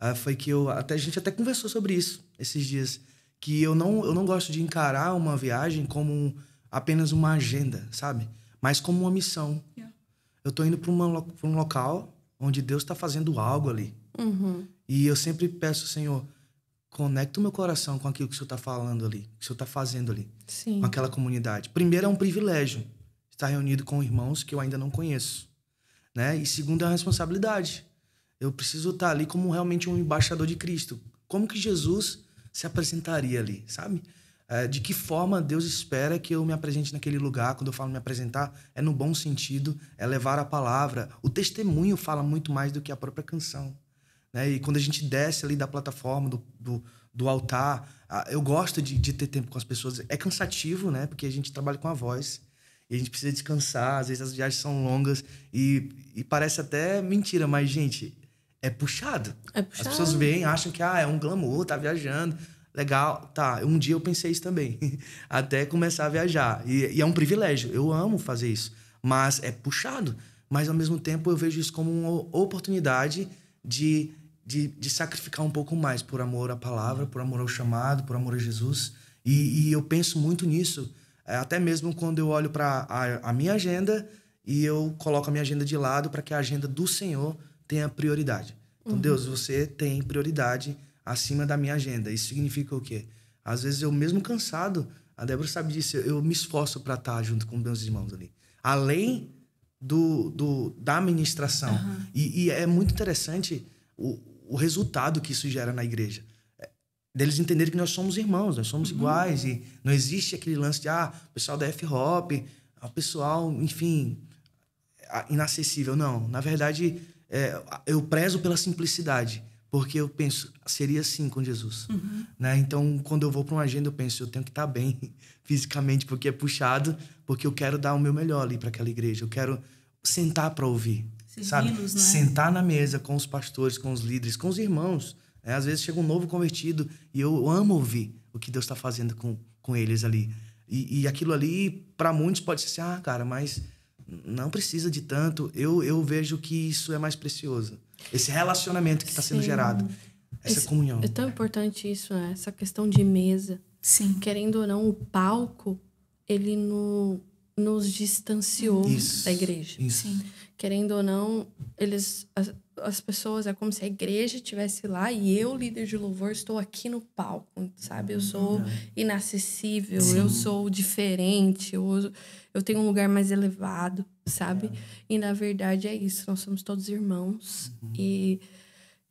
é, foi que eu até a gente até conversou sobre isso esses dias que eu não eu não gosto de encarar uma viagem como apenas uma agenda, sabe? Mas como uma missão. Yeah. Eu tô indo para um local onde Deus está fazendo algo ali. Uhum. E eu sempre peço, Senhor, Conecta o meu coração com aquilo que o senhor está falando ali, que o senhor está fazendo ali, Sim. com aquela comunidade. Primeiro, é um privilégio estar reunido com irmãos que eu ainda não conheço, né? E segundo, é uma responsabilidade. Eu preciso estar ali como realmente um embaixador de Cristo. Como que Jesus se apresentaria ali, sabe? É, de que forma Deus espera que eu me apresente naquele lugar? Quando eu falo me apresentar, é no bom sentido, é levar a palavra. O testemunho fala muito mais do que a própria canção. Né? E quando a gente desce ali da plataforma, do, do, do altar, eu gosto de, de, ter tempo com as pessoas. É cansativo, né? Porque a gente trabalha com a voz e a gente precisa descansar. Às vezes as viagens são longas e, e parece até mentira, mas, gente, é puxado. é puxado. As pessoas veem, acham que ah, é um glamour, tá viajando. Legal, tá. Um dia eu pensei isso também, até começar a viajar. E, e é um privilégio, eu amo fazer isso, mas é puxado. Mas ao mesmo tempo eu vejo isso como uma oportunidade de de, de sacrificar um pouco mais por amor à palavra, por amor ao chamado, por amor a Jesus. E, e eu penso muito nisso, é, até mesmo quando eu olho para a, a, minha agenda e eu coloco a minha agenda de lado para que a agenda do Senhor tenha prioridade. Então, uhum. Deus, você tem prioridade acima da minha agenda. Isso significa o quê? Às vezes eu, mesmo cansado, a Débora sabe disso, eu me esforço para estar tá junto com meus irmãos ali. Além do, do da administração. Uhum. E, e é muito interessante o, o resultado que isso gera na igreja. É, deles entenderem que nós somos irmãos, nós somos uhum. iguais e não existe aquele lance de, ah, o pessoal da F-Hop, ah, o pessoal, enfim, inacessível. Não, na verdade, é, eu prezo pela simplicidade, porque eu penso, seria assim com Jesus. Uhum. Né? Então, quando eu vou para uma agenda, eu penso, eu tenho que estar tá bem fisicamente, porque é puxado, porque eu quero dar o meu melhor ali para aquela igreja, eu quero sentar para ouvir sabe? Né? Sentar na mesa com os pastores, com os líderes, com os irmãos. Né? Às vezes chega um novo convertido e eu amo ouvir o que Deus está fazendo com, com eles ali. E, e aquilo ali, para muitos, pode ser assim, ah, cara, mas não precisa de tanto. Eu, eu vejo que isso é mais precioso. Esse relacionamento que está sendo gerado. Essa Esse, comunhão. É tão importante isso, né? Essa questão de mesa. Sim. Querendo ou não, o palco, ele no, nos distanciou isso, da igreja. Isso. Sim querendo ou não, eles as, as, pessoas é como se a igreja estivesse lá e eu, líder de louvor, estou aqui no palco, sabe? Eu uhum. sou é. inacessível, Sim. eu sou diferente, eu, eu tenho um lugar mais elevado, sabe? É. E na verdade é isso, nós somos todos irmãos uhum. e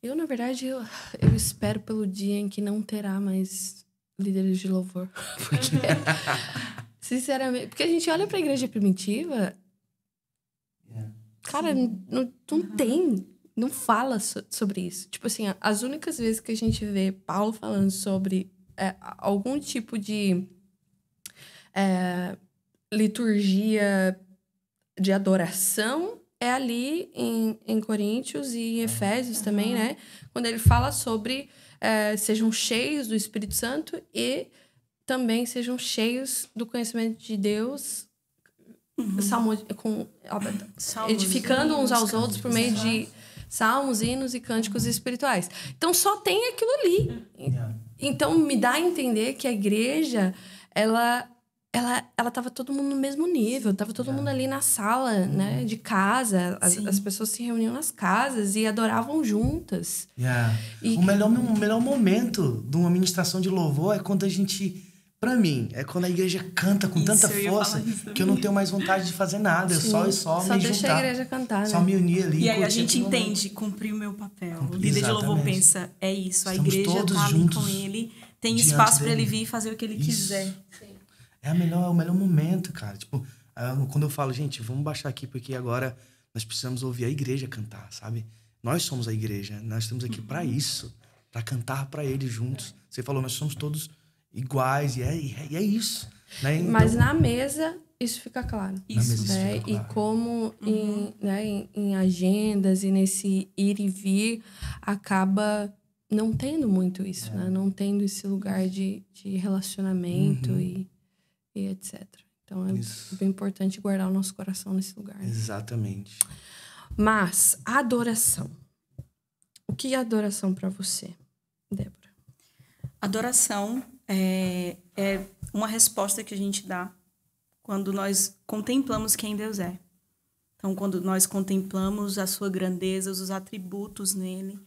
eu, na verdade, eu, eu espero pelo dia em que não terá mais líderes de louvor, porque sinceramente, porque a gente olha para a igreja primitiva Cara, não, não tem. Não fala so, sobre isso. Tipo assim, as únicas vezes que a gente vê Paulo falando sobre é, algum tipo de é, liturgia de adoração é ali em, em Coríntios e em Efésios uhum. também, né? Quando ele fala sobre é, sejam cheios do Espírito Santo e também sejam cheios do conhecimento de Deus uhum. salmo, é com, edificando uns aos outros por meio de salmos, hinos e cânticos espirituais. Então só tem aquilo ali. É. Então me dá a entender que a igreja, ela ela ela tava todo mundo no mesmo nível, tava todo é. mundo ali na sala, né, uhum. de casa, as, as pessoas se reuniam nas casas e adoravam juntas. E... O melhor o melhor momento de uma ministração de louvor é quando a gente para mim, é quando a igreja canta com isso, tanta força que eu não tenho mais vontade de fazer nada. Sim. Eu só, e só, só me deixa juntar. a igreja cantar. Né? Só me unir ali. E aí a gente entende, cumprir o meu papel. o líder de louvor pensa, é isso. A igreja igreja tá ali com ele. Tem espaço para ele vir e fazer o que ele isso. quiser. É, a melhor, é o melhor momento, cara. Tipo, é, quando eu falo, gente, vamos baixar aqui porque agora nós precisamos ouvir a igreja cantar, sabe? Nós somos a igreja. Nós estamos aqui para uhum. isso. para cantar para ele juntos. Você falou, nós somos todos iguais, é, e é, e é isso. Né? Então, Mas na mesa isso fica claro. Isso, isso né? Fica claro. E como uhum. em, né, em, em, agendas e nesse ir e vir acaba não tendo muito isso, é. né? Não tendo esse lugar de, de relacionamento uhum. e, e etc. Então é isso. bem importante guardar o nosso coração nesse lugar. Né? Exatamente. Mas adoração. O que é adoração para você, Débora? Adoração é, é uma resposta que a gente dá quando nós contemplamos quem Deus é. Então, quando nós contemplamos a sua grandeza, os atributos nele,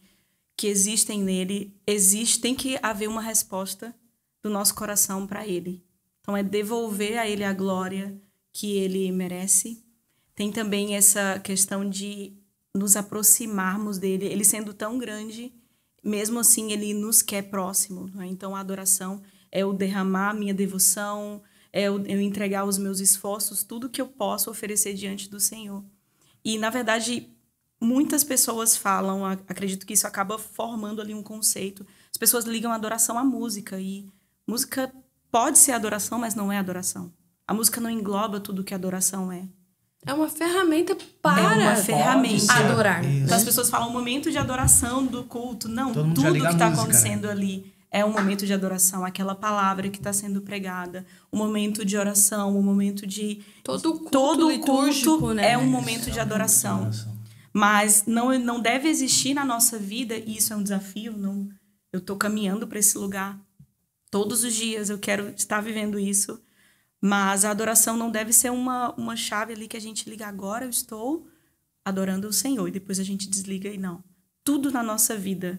que existem nele, existe, tem que haver uma resposta do nosso coração para ele. Então, é devolver a ele a glória que ele merece. Tem também essa questão de nos aproximarmos dele, ele sendo tão grande, mesmo assim ele nos quer próximo. Né? Então, a adoração é eu derramar minha devoção, é eu, eu entregar os meus esforços, tudo que eu posso oferecer diante do Senhor. E, na verdade, muitas pessoas falam, acredito que isso acaba formando ali um conceito. As pessoas ligam adoração à música e música pode ser adoração, mas não é adoração. A música não engloba tudo que adoração é. É uma ferramenta para é uma ferramenta. adorar. Então as pessoas falam momento de adoração do culto. Não, tudo que está né? acontecendo ali é um momento de adoração aquela palavra que está sendo pregada, um momento de oração, um momento de todo culto, todo culto né? é um momento de é adoração. Mas não não deve existir na nossa vida e isso é um desafio, não eu estou caminhando para esse lugar todos os dias, eu quero estar vivendo isso. Mas a adoração não deve ser uma, uma chave ali que a gente liga agora, eu estou adorando o Senhor, e depois a gente desliga e não. Tudo na nossa vida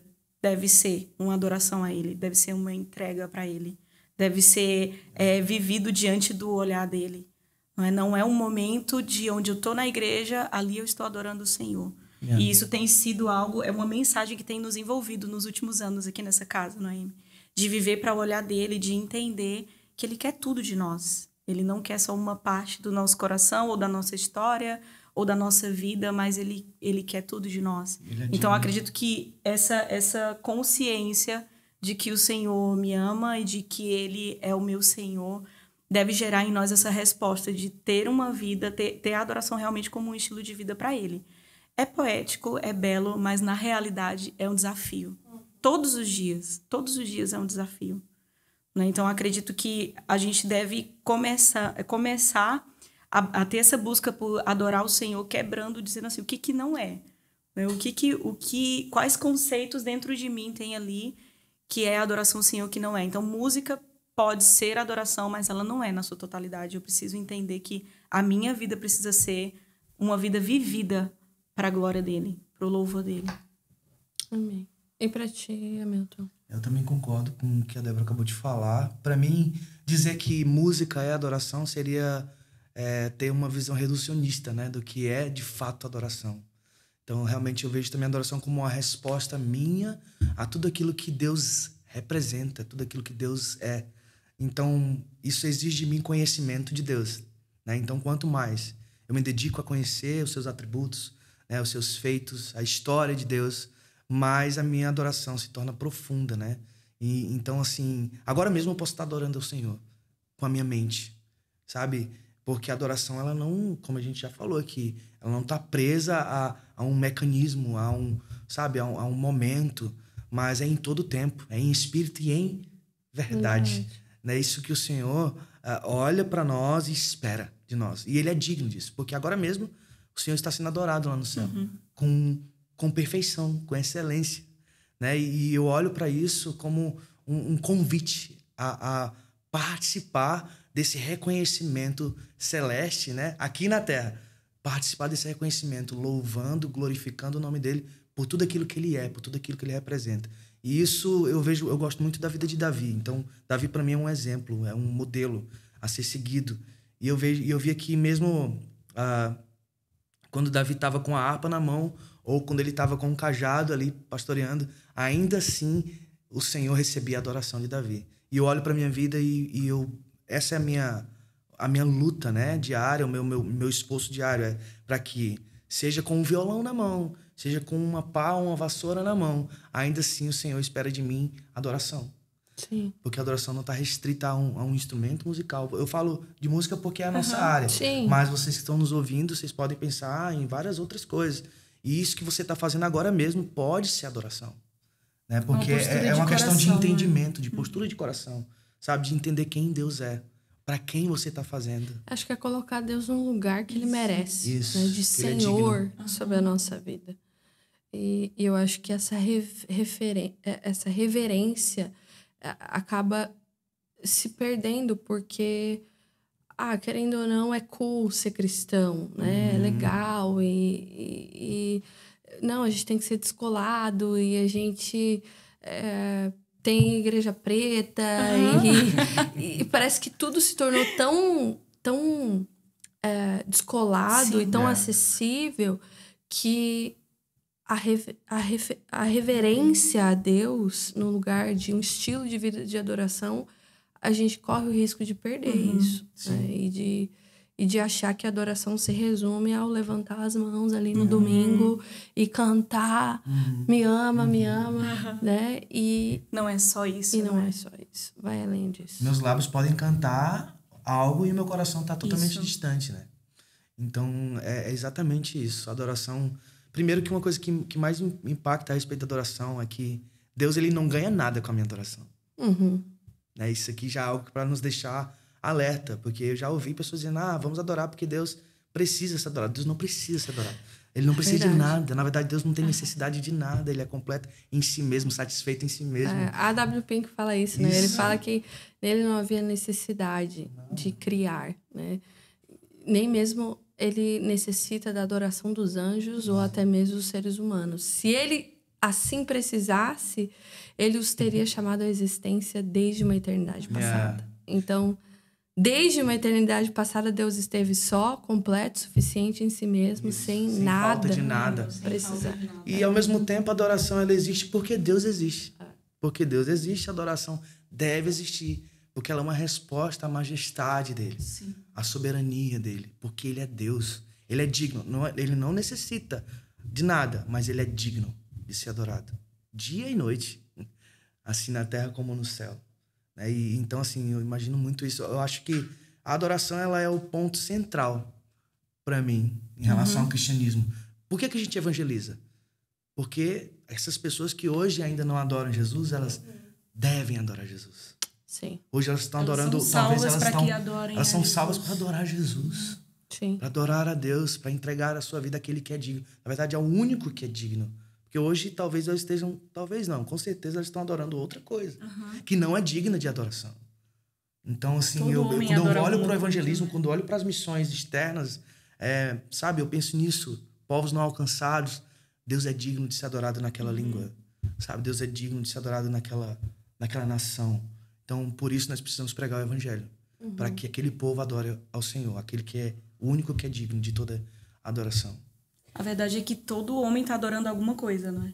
deve ser uma adoração a Ele, deve ser uma entrega para Ele, deve ser é, vivido diante do olhar dele. Não é, não é um momento de onde eu estou na igreja, ali eu estou adorando o Senhor. É. E isso tem sido algo, é uma mensagem que tem nos envolvido nos últimos anos aqui nessa casa, Noemi. É, de viver para o olhar dele, de entender que ele quer tudo de nós. Ele não quer só uma parte do nosso coração ou da nossa história ou da nossa vida, mas ele, ele quer tudo de nós. É então, acredito que essa, essa consciência de que o Senhor me ama e de que ele é o meu Senhor deve gerar em nós essa resposta de ter uma vida, ter, ter a adoração realmente como um estilo de vida para ele. É poético, é belo, mas na realidade é um desafio. Todos os dias, todos os dias é um desafio. Né? Então, acredito que a gente deve começar, começar a, a, ter essa busca por adorar o Senhor, quebrando, dizendo assim, o que que não é? é o que que, o que, quais conceitos dentro de mim tem ali que é adoração ao Senhor que não é? Então, música pode ser adoração, mas ela não é na sua totalidade. Eu preciso entender que a minha vida precisa ser uma vida vivida para a glória dele, para o louvor dele. Amém. E para ti, Hamilton? Eu também concordo com o que a Débora acabou de falar. Para mim, dizer que música é adoração seria é, ter uma visão reducionista né, do que é de fato adoração. Então, realmente, eu vejo também a adoração como uma resposta minha a tudo aquilo que Deus representa, tudo aquilo que Deus é. Então, isso exige de mim conhecimento de Deus. Né? Então, quanto mais eu me dedico a conhecer os seus atributos, né, os seus feitos, a história de Deus, mais a minha adoração se torna profunda, né? E, então, assim, agora mesmo eu posso estar adorando ao Senhor com a minha mente, sabe? Porque a adoração, ela não, como a gente já falou aqui, ela não está presa a, a, um mecanismo, a um, sabe, a um, a um, momento, mas é em todo tempo, é em espírito e em verdade. Né? É né? isso que o Senhor uh, olha para nós e espera de nós. E Ele é digno disso, porque agora mesmo o Senhor está sendo adorado lá no céu, uhum. com, com perfeição, com excelência. Né? E eu olho para isso como um, um convite a, a participar desse reconhecimento celeste, né? Aqui na terra. Participar desse reconhecimento, louvando, glorificando o nome dele por tudo aquilo que ele é, por tudo aquilo que ele representa. E isso eu vejo, eu gosto muito da vida de Davi. Então, Davi para mim é um exemplo, é um modelo a ser seguido. E eu vejo, eu vi aqui mesmo ah, quando Davi estava com a harpa na mão ou quando ele estava com um cajado ali pastoreando, ainda assim o Senhor recebia a adoração de Davi. E eu olho para minha vida e, e eu essa é a minha a minha luta, né, diária, o meu meu, meu esforço diário é para que seja com um violão na mão, seja com uma pá, uma vassoura na mão, ainda assim o Senhor espera de mim adoração. Sim. Porque a adoração não está restrita a um, a um, instrumento musical. Eu falo de música porque é a nossa uhum, área. Sim. Mas vocês que estão nos ouvindo, vocês podem pensar em várias outras coisas. E isso que você está fazendo agora mesmo pode ser adoração. Né? Porque uma é, é, uma é, é questão coração, né? de entendimento, né? de postura de coração sabe? De entender quem Deus é, para quem você está fazendo. Acho que é colocar Deus num lugar que Ele merece, né, Isso, né? de é Senhor é sobre a nossa vida. E, e eu acho que essa, é, essa reverência é, acaba se perdendo porque ah, querendo ou não, é cool ser cristão, né? Uhum. É legal e, e, e, Não, a gente tem que ser descolado e a gente é, tem igreja preta uhum. e, e, parece que tudo se tornou tão tão é, descolado Sim, e tão é. acessível que a, rever, a, rever, a reverência a Deus no lugar de um estilo de vida de adoração a gente corre o risco de perder uhum. isso né? e de e de achar que a adoração se resume ao levantar as mãos ali no uhum. domingo e cantar uhum. me ama, uhum. me ama, né? E não é só isso. E não né? é só isso. Vai além disso. Meus lábios podem cantar algo e meu coração está totalmente isso. distante, né? Então é, é exatamente isso. A adoração. Primeiro que uma coisa que, que mais impacta a respeito da adoração é que Deus ele não ganha nada com a minha adoração. Uhum. Né? Isso aqui já é algo para nos deixar alerta, porque eu já ouvi pessoas dizendo: ah, vamos adorar porque Deus precisa ser adorado. Deus não precisa ser adorado. Ele não precisa verdade. de nada. Na verdade, Deus não tem necessidade de nada. Ele é completo em si mesmo, satisfeito em si mesmo. É, a W. Pink fala isso, né? Isso. Ele fala que nele não havia necessidade não. de criar, né? Nem mesmo ele necessita da adoração dos anjos ou até mesmo dos seres humanos. Se ele assim precisasse, ele os teria uhum. chamado à existência desde uma eternidade passada. É. Então, Desde uma eternidade passada, Deus esteve só, completo, suficiente em si mesmo, Isso, sem, sem nada. Falta de nada. Precisar. Falta de nada. E ao mesmo tempo, a adoração ela existe porque Deus existe. É. Porque Deus existe, a adoração deve existir. Porque ela é uma resposta à majestade dele, Sim. à soberania dele. Porque ele é Deus. Ele é digno. Não, é, ele não necessita de nada, mas ele é digno de ser adorado. Dia e noite, assim na terra como no céu. Né? E, então, assim, eu imagino muito isso. Eu acho que a adoração ela é o ponto central para mim em relação uhum. ao cristianismo. Por que, que a gente evangeliza? Porque essas pessoas que hoje ainda não adoram Jesus, elas devem adorar Jesus. Sim. Hoje elas estão adorando, talvez elas estão, elas são salvas para adorar Jesus. Sim. Para adorar a Deus, para entregar a sua vida àquele que é digno. Na verdade, é o único que é digno hoje talvez elas estejam, talvez não, com certeza elas estão adorando outra coisa, uhum. que não é digna de adoração. Então, assim, eu, eu quando eu olho para o né? evangelismo, quando eu olho para as missões externas, é, sabe, eu penso nisso, povos não alcançados, Deus é digno de ser adorado naquela uhum. língua, sabe? Deus é digno de ser adorado naquela, naquela nação. Então, por isso nós precisamos pregar o evangelho, uhum. para que aquele povo adore ao Senhor, aquele que é o único que é digno de toda adoração. A verdade é que todo homem está adorando alguma coisa, não é?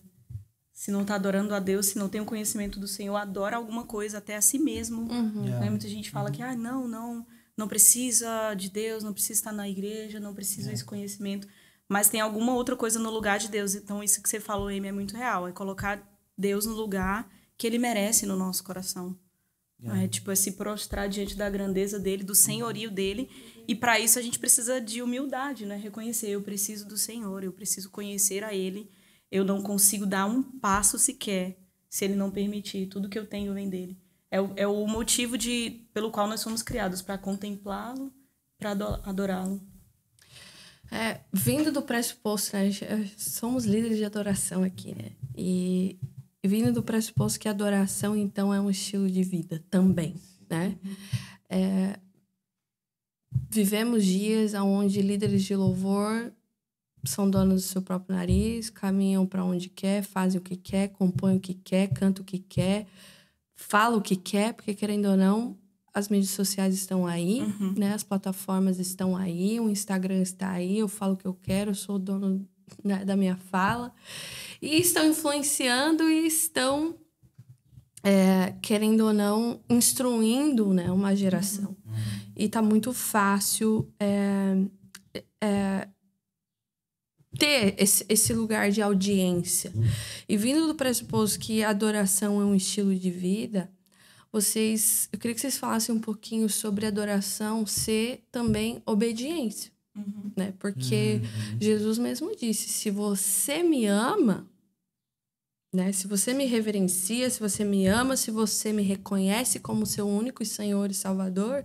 Se não está adorando a Deus, se não tem o conhecimento do Senhor, adora alguma coisa, até a si mesmo. Uhum. Yeah. Né? É. Muita gente fala uhum. que, ah, não, não, não precisa de Deus, não precisa estar na igreja, não precisa yeah. É. desse conhecimento. Mas tem alguma outra coisa no lugar de Deus. Então, isso que você falou, Amy, é muito real. É colocar Deus no lugar que ele merece no nosso coração. É. é. tipo, é se prostrar diante da grandeza dele, do senhorio dele. E para isso a gente precisa de humildade, né? Reconhecer, eu preciso do Senhor, eu preciso conhecer a Ele. Eu não consigo dar um passo sequer se Ele não permitir. Tudo que eu tenho vem dele. É o, é o motivo de, pelo qual nós somos criados para contemplá-lo, para adorá-lo. É, vindo do pressuposto, né? Somos líderes de adoração aqui, né? E vindo do pressuposto que adoração, então, é um estilo de vida também, né? É, vivemos dias onde líderes de louvor são donos do seu próprio nariz, caminham para onde quer, fazem o que quer, compõem o que quer, cantam o que quer, falam o que quer, porque querendo ou não, as mídias sociais estão aí, uhum. né? As plataformas estão aí, o Instagram está aí, eu falo o que eu quero, eu sou dono né, da minha fala, e estão influenciando e estão, é, querendo ou não, instruindo né, uma geração. Uhum. E tá muito fácil é, é, ter esse, esse, lugar de audiência. Uhum. E vindo do pressuposto que adoração é um estilo de vida, vocês, eu queria que vocês falassem um pouquinho sobre adoração ser também obediência. Uhum. Né? Porque uhum. Jesus mesmo disse: se você me ama, né? se você me reverencia, se você me ama, se você me reconhece como seu único Senhor e Salvador,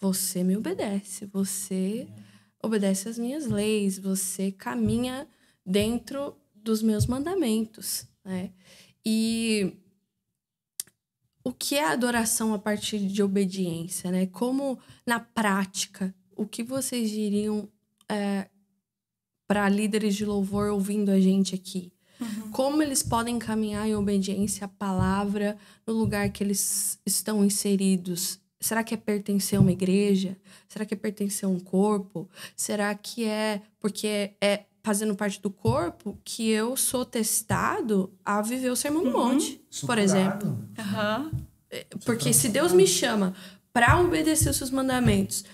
você me obedece, você é. obedece às minhas leis, você caminha dentro dos meus mandamentos. Né? E o que é adoração a partir de obediência, né? Como na prática o que vocês diriam é, para líderes de louvor ouvindo a gente aqui? Uhum. Como eles podem caminhar em obediência à palavra no lugar que eles estão inseridos? Será que é pertencer a uma igreja? Será que é pertencer a um corpo? Será que é porque é, fazendo parte do corpo que eu sou testado a viver o sermão do uhum. monte, Superado. por exemplo? Uhum. Porque se Deus me chama para obedecer os seus mandamentos,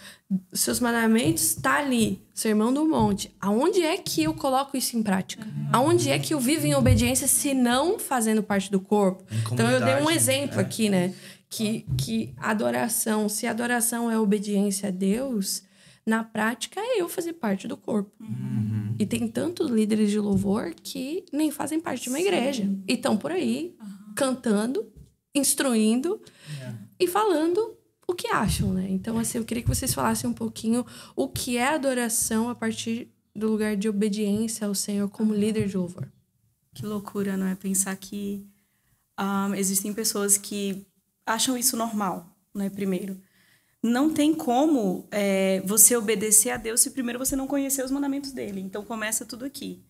seus mandamentos está ali, sermão do monte. Aonde é que eu coloco isso em prática? Uhum. Aonde é que eu vivo em obediência se não fazendo parte do corpo? Então eu dei um exemplo é. aqui, né? Que, que adoração, se adoração é obediência a Deus, na prática é eu fazer parte do corpo. Uhum. E tem tantos líderes de louvor que nem fazem parte de uma Sim. igreja. E estão por aí, uhum. cantando, instruindo yeah. É. e falando o que acham, né? Então, assim, eu queria que vocês falassem um pouquinho o que é adoração a partir do lugar de obediência ao Senhor como líder de louvor. Que loucura, não é? Pensar que um, existem pessoas que acham isso normal, né? Primeiro. Não tem como é, você obedecer a Deus se primeiro você não conhecer os mandamentos dele. Então começa tudo aqui.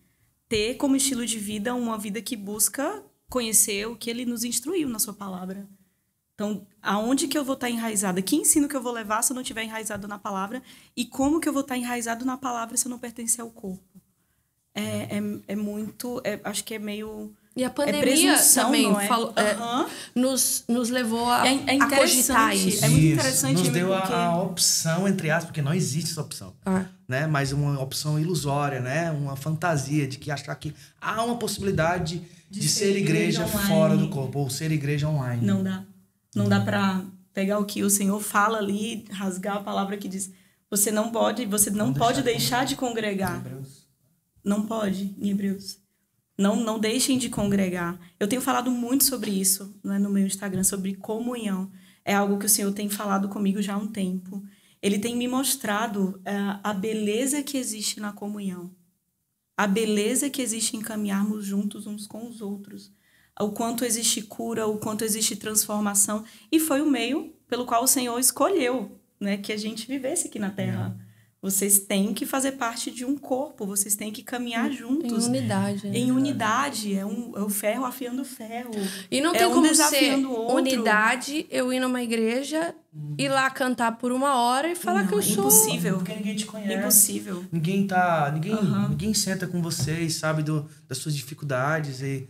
Ter como estilo de vida uma vida que busca conhecer o que ele nos instruiu na sua palavra. Então, aonde que eu vou estar enraizada? Que ensino que eu vou levar se eu não estiver enraizado na palavra? E como que eu vou estar enraizado na palavra se eu não pertencer ao corpo? É, é, é, é muito. É, acho que é meio. E a é pandemia também é, uhum. nos, nos levou a, é, a cogitar isso. É muito interessante. Nos deu porque... a opção, entre aspas, porque não existe essa opção. Ah. Né? Mas uma opção ilusória, né? uma fantasia de que achar que há uma possibilidade de, de ser, ser, igreja, igreja fora do corpo, ou ser igreja online. Não dá. Não dá para pegar o que o Senhor fala ali, rasgar a palavra que diz. Você não pode, você não, não pode deixar, deixar de congregar. Não pode, em Hebreus. Não, não deixem de congregar. Eu tenho falado muito sobre isso né, no meu Instagram, sobre comunhão. É algo que o Senhor tem falado comigo já há um tempo. Ele tem me mostrado uh, a beleza que existe na comunhão, a beleza que existe em caminharmos juntos uns com os outros, o quanto existe cura, o quanto existe transformação. E foi o meio pelo qual o Senhor escolheu né, que a gente vivesse aqui na Terra. É. Vocês têm que fazer parte de um corpo, vocês têm que caminhar juntos. Em unidade. Né? Em unidade. É, um, é o ferro afiando o ferro. E não tem é um como ser unidade eu ir numa igreja, hum. ir lá cantar por uma hora e falar não, que eu sou. Impossível. Porque ninguém te conhece. Impossível. Ninguém tá. Ninguém, uhum. ninguém senta com vocês, sabe, do, das suas dificuldades. E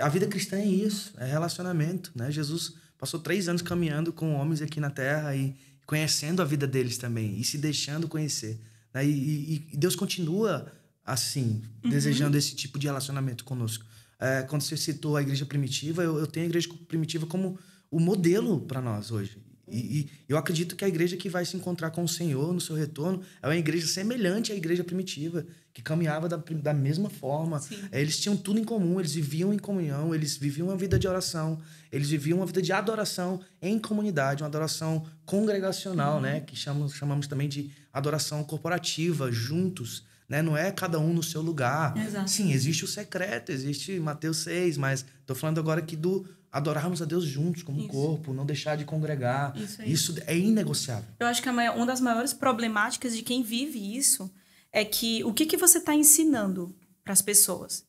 a vida cristã é isso, é relacionamento, né? Jesus passou três anos caminhando com homens aqui na Terra e conhecendo a vida deles também e se deixando conhecer. Né? E, e, Deus continua assim, uhum. desejando esse tipo de relacionamento conosco. É, quando você citou a igreja primitiva, eu, eu tenho a igreja primitiva como o modelo para nós hoje. E, e, eu acredito que a igreja que vai se encontrar com o Senhor no seu retorno é uma igreja semelhante à igreja primitiva, que caminhava da, da mesma forma. É, eles tinham tudo em comum, eles viviam em comunhão, eles viviam uma vida de oração, eles viviam uma vida de adoração em comunidade, uma adoração congregacional, uhum. né? Que chamamos, chamamos também de adoração corporativa, juntos. Né? Não é cada um no seu lugar. Exato. Sim, existe o secreto, existe Mateus 6, mas estou falando agora aqui do adorarmos a Deus juntos, como um corpo, não deixar de congregar. Isso, isso é inegociável. Eu acho que uma das maiores problemáticas de quem vive isso é que o que, que você está ensinando para as pessoas?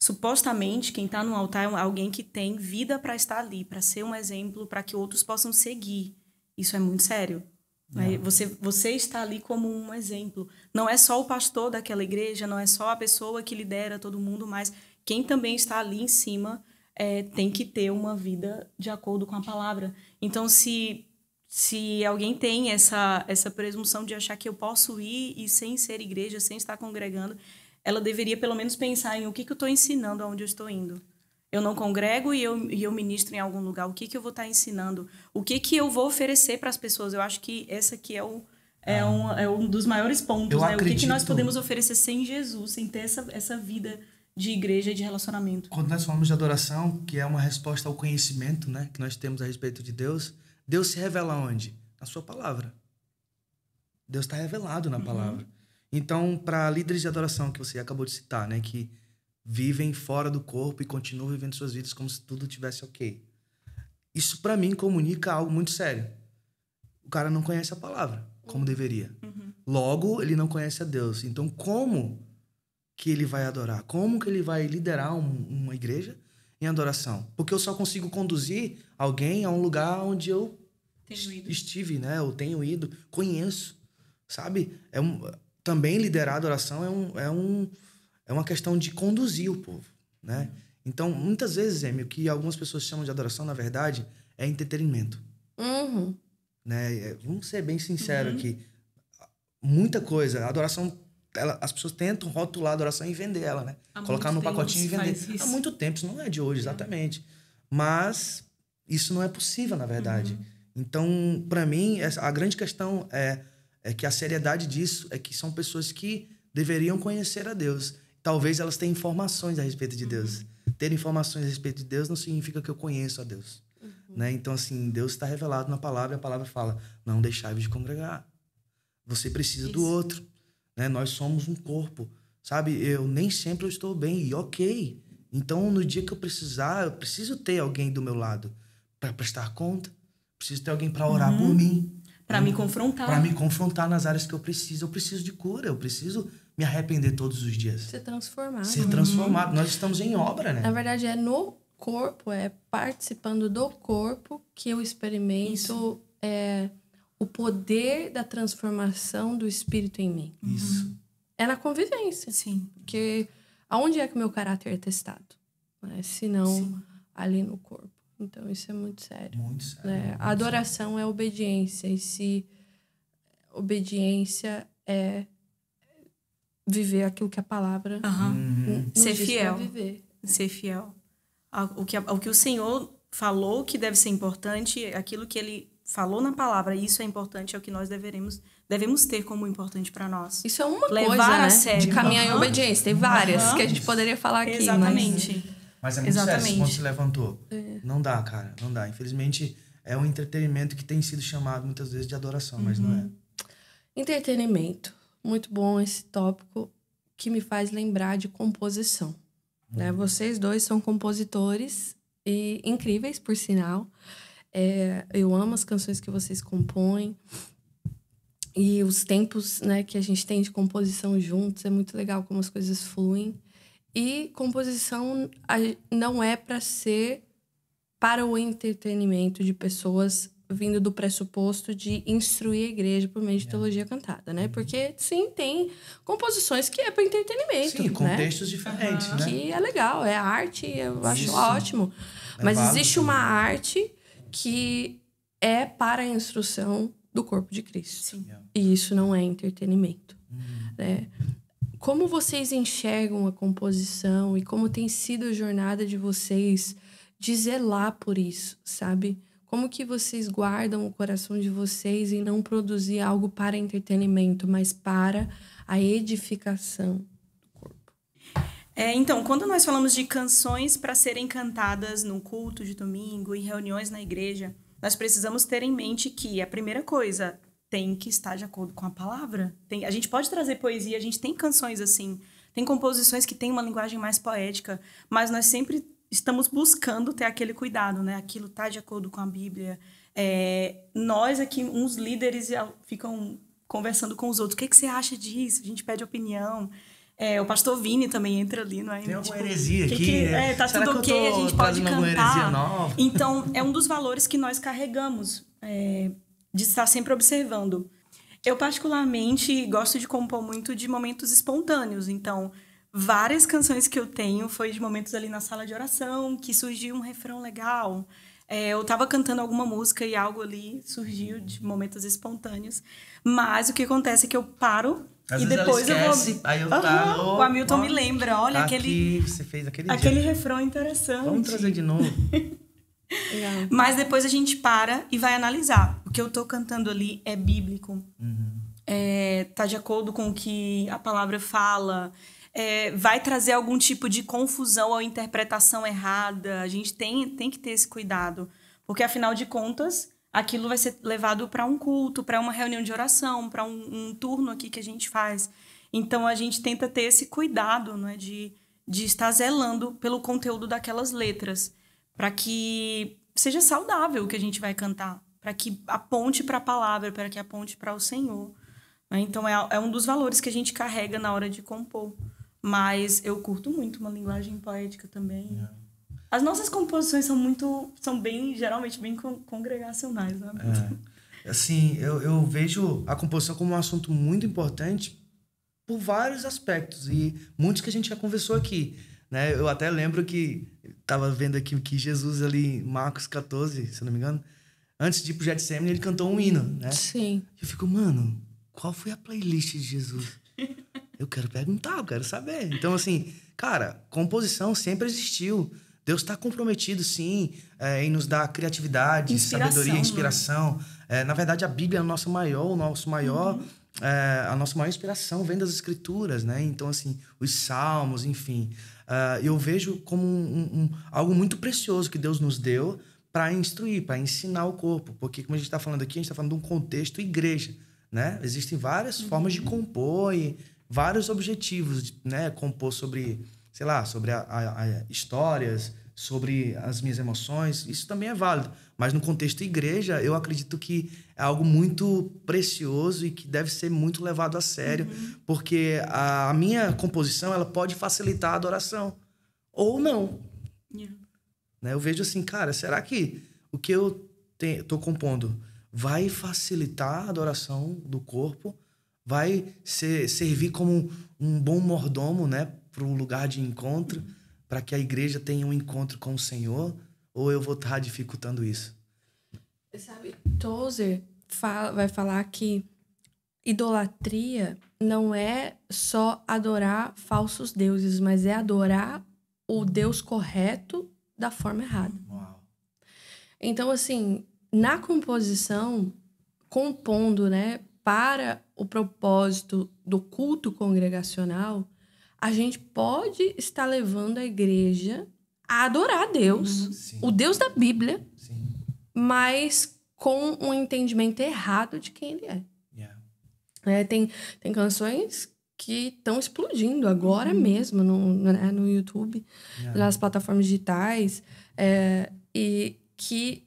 Supostamente, quem está no altar é alguém que tem vida para estar ali, para ser um exemplo, para que outros possam seguir. Isso é muito sério. Né? Você, você está ali como um exemplo. Não é só o pastor daquela igreja, não é só a pessoa que lidera todo mundo, mas quem também está ali em cima é, tem que ter uma vida de acordo com a palavra. Então, se, se alguém tem essa, essa presunção de achar que eu posso ir e sem ser igreja, sem estar congregando, ela deveria pelo menos pensar em o que, que eu estou ensinando aonde eu estou indo. Eu não congrego e eu, e eu ministro em algum lugar. O que, que eu vou estar tá ensinando? O que, que eu vou oferecer para as pessoas? Eu acho que essa aqui é o, é ah. um, é um dos maiores pontos, né? Acredito. O que, que nós podemos oferecer sem Jesus, sem ter essa, essa vida de igreja e de relacionamento. Quando nós falamos de adoração, que é uma resposta ao conhecimento né, que nós temos a respeito de Deus, Deus se revela onde? Na sua palavra. Deus está revelado na uhum. palavra. Uhum. Então, para líderes de adoração que você acabou de citar, né, que vivem fora do corpo e continuam vivendo suas vidas como se tudo tivesse ok. Isso para mim comunica algo muito sério. O cara não conhece a palavra como uhum. deveria. Uhum. Logo, ele não conhece a Deus. Então, como que ele vai adorar? Como que ele vai liderar um, uma igreja em adoração? Porque eu só consigo conduzir alguém a um lugar onde eu estive, né? ou tenho ido, conheço, sabe? É um, também liderar a adoração é, um, é, um, é uma questão de conduzir o povo, né? Então, muitas vezes, Amy, o que algumas pessoas chamam de adoração, na verdade, é entretenimento. Uhum. Né? É, vamos ser bem sinceros uhum. aqui. Muita coisa. A adoração ela, as pessoas tentam rotular a adoração e vender ela, né? Há Colocar no pacotinho e vender. Há muito tempo, isso não é de hoje, é. exatamente. Mas isso não é possível, na verdade. Uhum. Então, para mim, a grande questão é, é que a seriedade disso é que são pessoas que deveriam conhecer a Deus. Talvez elas tenham informações a respeito de Deus. Uhum. Ter informações a respeito de Deus não significa que eu conheço a Deus. Uhum. Né? Então, assim, Deus está revelado na palavra e a palavra fala: não deixai de congregar. Você precisa isso. do outro. Né? Nós somos um corpo, sabe? Eu nem sempre eu estou bem e ok. Então, no dia que eu precisar, eu preciso ter alguém do meu lado para prestar conta, preciso ter alguém para orar uhum. por mim, para né? me confrontar, para me confrontar nas áreas que eu preciso. Eu preciso de cura, eu preciso me arrepender todos os dias. Ser transformado. Ser transformado. Uhum. Nós estamos em obra, né? Na verdade, é no corpo, é participando do corpo que eu experimento é, o poder da transformação do espírito em mim. Isso. É na convivência. Sim. Porque aonde é que o meu caráter é testado? Né? Se não ali no corpo. Então isso é muito sério. Muito sério. Né? Muito a adoração sério. é obediência. E se obediência é viver aquilo que a palavra uhum. ser fiel viver. ser fiel o que o que o Senhor falou que deve ser importante é aquilo que ele falou na palavra, isso é importante, é o que nós deveremos, devemos ter como importante para nós. Isso é uma Levar coisa, né? sério. De caminhar uhum. em obediência. Tem várias uhum. que a gente poderia falar aqui. Exatamente. Mas, mas é muito Exatamente. sério quando se levantou. É. Não dá, cara, não dá. Infelizmente, é um entretenimento que tem sido chamado muitas vezes de adoração, uhum. mas não é. Uhum. Entretenimento. Muito bom esse tópico que me faz lembrar de composição. Né? Uhum. Vocês dois são compositores e incríveis, por sinal. É, eu amo as canções que vocês compõem. E os tempos né, que a gente tem de composição juntos, é muito legal como as coisas fluem. E composição não é para ser para o entretenimento de pessoas vindo do pressuposto de instruir a igreja por meio de é. teologia cantada, né? Uhum. Porque sim, tem composições que é para entretenimento, sim, né? contextos diferentes, ah, né? Que é legal, é arte, eu acho Isso. ótimo. É Mas existe uma arte que é para a instrução do corpo de Cristo. Sim. E isso não é entretenimento. Hum. Né? Como vocês enxergam a composição e como tem sido a jornada de vocês de zelar por isso, sabe? Como que vocês guardam o coração de vocês e não produzir algo para entretenimento, mas para a edificação é, então, quando nós falamos de canções para serem cantadas no culto de domingo, em reuniões na igreja, nós precisamos ter em mente que a primeira coisa tem que estar de acordo com a palavra. Tem, a gente pode trazer poesia, a gente tem canções assim, tem composições que têm uma linguagem mais poética, mas nós sempre estamos buscando ter aquele cuidado, né? Aquilo está de acordo com a Bíblia. É, nós aqui, uns líderes ficam conversando com os outros. O que, é que você acha disso? A gente pede opinião. É, o pastor Vini também entra ali, não é? Tem alguma tipo, heresia aqui. Que, é, tá Será tudo ok, a gente pode cantar. Então, é um dos valores que nós carregamos, é, de estar sempre observando. Eu, particularmente, gosto de compor muito de momentos espontâneos. Então, várias canções que eu tenho foi de momentos ali na sala de oração, que surgiu um refrão legal. É, eu estava cantando alguma música e algo ali surgiu de momentos espontâneos. Mas o que acontece é que eu paro às e depois esquece, eu vou. Aí eu uhum. o Hamilton ó, me lembra, olha tá aquele. Aqui, você fez aquele Aquele dia. refrão interessante. Vamos trazer de novo. Mas depois a gente para e vai analisar. O que eu tô cantando ali é bíblico. Uhum. É, tá de acordo com o que a palavra fala. É, vai trazer algum tipo de confusão ou interpretação errada. A gente tem, tem que ter esse cuidado. Porque afinal de contas aquilo vai ser levado para um culto, para uma reunião de oração, para um, um, turno aqui que a gente faz. Então a gente tenta ter esse cuidado, não é, de, de estar zelando pelo conteúdo daquelas letras, para que seja saudável o que a gente vai cantar, para que aponte para a palavra, para que aponte para o Senhor. Né? Então é, é um dos valores que a gente carrega na hora de compor. Mas eu curto muito uma linguagem poética também. Yeah. É. As nossas composições são muito. são bem, geralmente, bem congregacionais, né? É. Assim, eu, eu vejo a composição como um assunto muito importante por vários aspectos e muitos que a gente já conversou aqui. Né? Eu até lembro que estava vendo aqui que Jesus ali em Marcos 14, se não me engano, antes de ir pro Getsemane, ele cantou um hino, né? Sim. Eu fico, mano, qual foi a playlist de Jesus? Eu quero perguntar, eu quero saber. Então, assim, cara, composição sempre existiu. Deus está comprometido, sim, é, em nos dar criatividade, inspiração, sabedoria, né? inspiração. Né? É, na verdade, a Bíblia é o nosso maior, o nosso maior, uhum. é, a nossa maior inspiração vem das Escrituras, né? Então, assim, os Salmos, enfim, uh, eu vejo como um, um, algo muito precioso que Deus nos deu para instruir, para ensinar o corpo, porque como a gente está falando aqui, a gente está falando de um contexto igreja, né? Existem várias uhum. formas de compor e vários objetivos, né? Compor sobre sei lá, sobre a, a, a histórias, sobre as minhas emoções, isso também é válido. Mas no contexto igreja, eu acredito que é algo muito precioso e que deve ser muito levado a sério, uhum. porque a, a, minha composição ela pode facilitar a adoração ou não. Yeah. Né? Eu vejo assim, cara, será que o que eu estou compondo vai facilitar a adoração do corpo? Vai ser, servir como um, bom mordomo, né, para um lugar de encontro? Uhum para que a igreja tenha um encontro com o Senhor? Ou eu vou estar dificultando isso? Sabe, Tozer fala, vai falar que idolatria não é só adorar falsos deuses, mas é adorar o Deus correto da forma errada. Uau. Então, assim, na composição, compondo, né, para o propósito do culto congregacional, a gente pode estar levando a igreja a adorar a Deus, uhum. o Deus da Bíblia, Sim. mas com um entendimento errado de quem ele é. Yeah. é tem, tem canções que estão explodindo agora uhum. mesmo no, né, no YouTube, yeah. nas plataformas digitais, é, e que,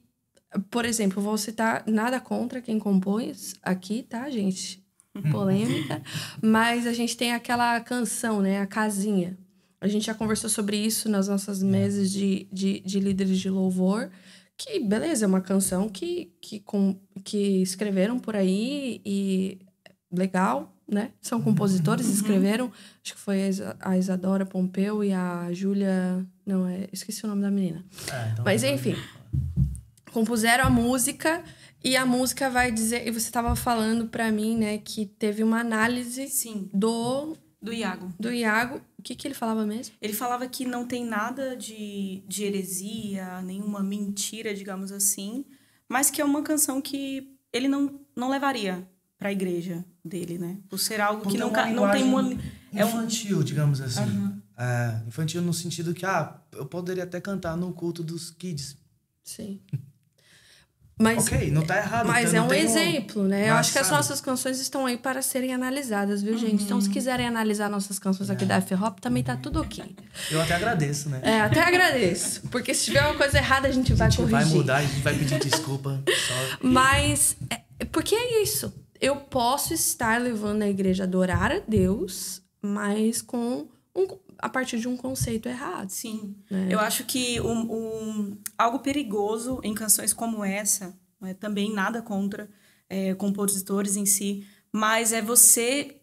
por exemplo, vou citar nada contra quem compôs aqui, tá, gente? polêmica, mas a gente tem aquela canção, né? A casinha. A gente já conversou sobre isso nas nossas é. mesas de, de, de líderes de louvor. Que beleza, é uma canção que, que, com, que escreveram por aí e legal, né? São uhum. compositores, uhum. escreveram. Acho que foi a Isadora Pompeu e a Júlia. Não, é, esqueci o nome da menina. É, então mas enfim, compuseram a música e a música vai dizer. E você estava falando para mim, né, que teve uma análise Sim. do. Do Iago. Do Iago. O que, que ele falava mesmo? Ele falava que não tem nada de, de heresia, nenhuma mentira, digamos assim, mas que é uma canção que ele não, não levaria para a igreja dele, né? Por ser algo Porque que nunca, não tem uma. É infantil, um... digamos assim. Uhum. É, infantil no sentido que, ah, eu poderia até cantar no culto dos kids. Sim. Mas, ok, não tá errado. Mas então é um exemplo, né? Mas, eu acho que sabe. as nossas canções estão aí para serem analisadas, viu, uhum. gente? Então, se uhum. quiserem analisar nossas canções aqui é. da F-Hop, também tá tudo ok. Eu até agradeço, né? É, até agradeço. Porque se tiver uma coisa errada, a gente vai corrigir. A gente vai mudar, a gente vai pedir desculpa. Só... Mas, é, é, porque é isso. Eu posso estar levando a igreja a adorar a Deus, mas com um, a partir de um conceito errado. Sim. Né? Eu acho que um, um, algo perigoso em canções como essa, né, também nada contra é, compositores em si, mas é você,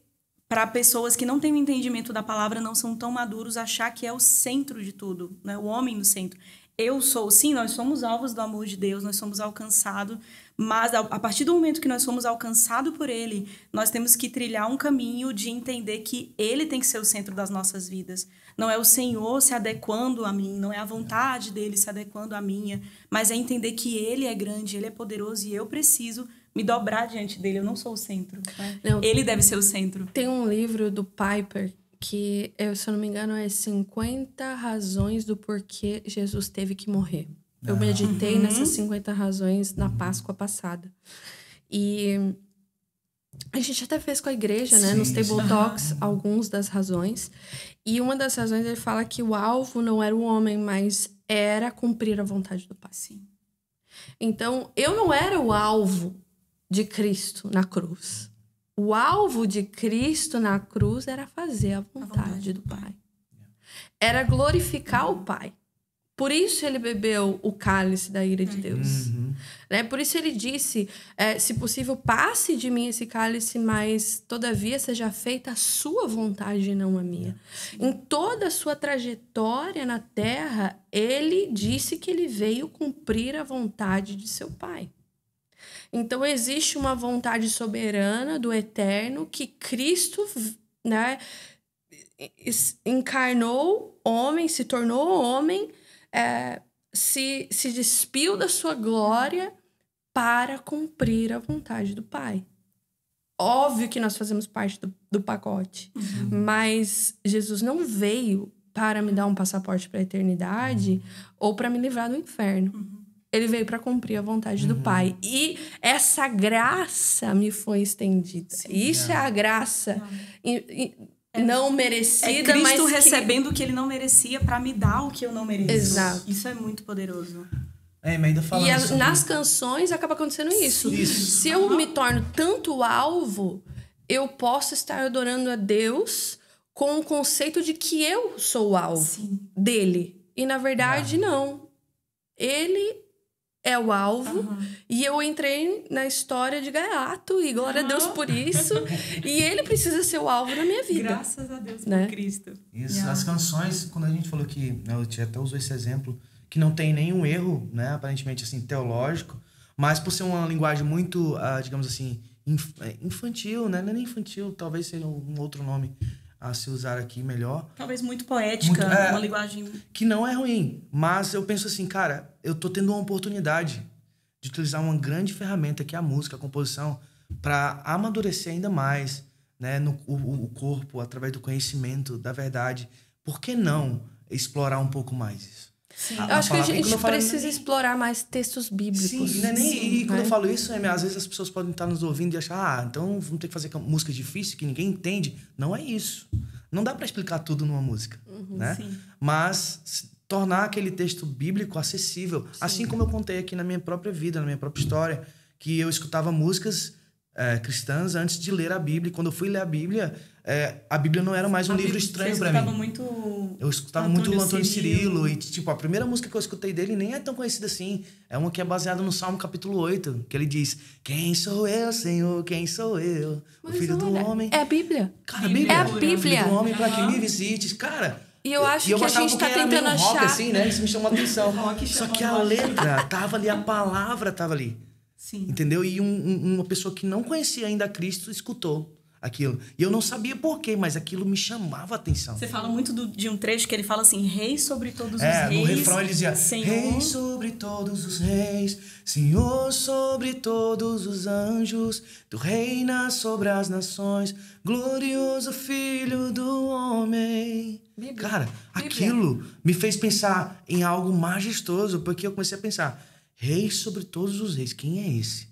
para pessoas que não têm o entendimento da palavra, não são tão maduros, achar que é o centro de tudo, né, o homem no centro. Eu sou, sim, nós somos alvos do amor de Deus, nós somos alcançados mas a, partir do momento que nós fomos alcançados por ele, nós temos que trilhar um caminho de entender que ele tem que ser o centro das nossas vidas. Não é o Senhor se adequando a mim, não é a vontade dele se adequando à minha, mas é entender que ele é grande, ele é poderoso e eu preciso me dobrar diante dele. Eu não sou o centro. Né? Não, ele deve ser o centro. Tem um livro do Piper que, se eu não me engano, é 50 razões do porquê Jesus teve que morrer. Eu meditei uhum. nessas 50 razões na uhum. Páscoa passada. E a gente até fez com a igreja, né? Sim, Nos Table Talks, alguns das razões. E uma das razões ele fala que o alvo não era o homem, mas era cumprir a vontade do Pai. Sim. Então, eu não era o alvo de Cristo na cruz. O alvo de Cristo na cruz era fazer a vontade, a vontade do, do pai. pai. Era glorificar o Pai. Por isso ele bebeu o cálice da ira de uhum. Deus. Uhum. Né? Por isso ele disse: é, se possível, passe de mim esse cálice, mas todavia seja feita a sua vontade e não a minha. Uhum. Em toda a sua trajetória na terra, ele disse que ele veio cumprir a vontade de seu pai. Então existe uma vontade soberana do eterno que Cristo né, encarnou homem, se tornou homem é, se, se despiu da sua glória para cumprir a vontade do Pai. Óbvio que nós fazemos parte do, do pacote, uhum. mas Jesus não veio para me dar um passaporte para a eternidade uhum. ou para me livrar do inferno. Uhum. Ele veio para cumprir a vontade uhum. do Pai. E essa graça me foi estendida. Sim, Isso é. é. a graça. E, e, é, não merecida, é Cristo mas recebendo o que... ele não merecia para me dar o que eu não mereço. Exato. Isso é muito poderoso. É, mas ainda falando e a, nas canções acaba acontecendo isso. isso. Se eu me torno tanto alvo, eu posso estar adorando a Deus com o conceito de que eu sou o alvo Sim. dele. E na verdade, ah. não. Ele é o alvo. Uhum. E eu entrei na história de gaiato, e glória uhum. a Deus por isso. e ele precisa ser o alvo da minha vida. Graças a Deus né? por Cristo. Isso, yeah. as canções, quando a gente falou que, né, eu até usou esse exemplo, que não tem nenhum erro, né, aparentemente assim, teológico, mas por ser uma linguagem muito, uh, digamos assim, inf é, infantil, né? Não é nem infantil, talvez seja um outro nome a se usar aqui melhor. Talvez muito poética, muito, é, uma linguagem. Que não é ruim, mas eu penso assim, cara, eu tô tendo uma oportunidade de utilizar uma grande ferramenta que é a música, a composição, para amadurecer ainda mais né, no, o, o, corpo através do conhecimento da verdade. Por que não explorar um pouco mais isso? Sim. A, eu acho que a gente precisa nem... explorar mais textos bíblicos. Sim, é né? nem, Sim, e quando eu falo isso, é, às vezes as pessoas podem estar nos ouvindo e achar, ah, então vamos ter que fazer música difícil que ninguém entende. Não é isso. Não dá para explicar tudo numa música, uhum, né? Mas tornar aquele texto bíblico acessível, assim como eu contei aqui na minha própria vida, na minha própria história, que eu escutava músicas é, cristãs antes de ler a Bíblia. quando eu fui ler a Bíblia, é, a Bíblia não era mais um a livro Bíblia, estranho para mim. Muito eu escutava Antônio muito o Antônio Cirilo. Cirilo. E, tipo, a primeira música que eu escutei dele nem é tão conhecida assim. É uma que é baseada no Salmo capítulo 8, que ele diz: Quem sou eu, Senhor? Quem sou eu? Mas o filho olha, do homem. É a Bíblia. Cara, a Bíblia. É a Bíblia. O filho do homem uhum. para que me visites. Cara. E eu acho e eu que a gente tá tentando rock, achar. assim, né? Isso me chamou a atenção. Só que a letra tava ali, a palavra tava ali. Sim. Entendeu? E um, um, uma pessoa que não conhecia ainda Cristo escutou aquilo. E eu não sabia porquê, mas aquilo me chamava a atenção. Você fala muito do, de um trecho que ele fala assim: Rei sobre todos é, os reis. É, no refrão ele dizia: Senhor... Rei sobre todos os reis, Senhor sobre todos os anjos, Tu reinas sobre as nações, glorioso Filho do homem. Bíblia. Cara, Bíblia. aquilo me fez pensar em algo majestoso, porque eu comecei a pensar Rei sobre todos os reis. Quem é esse?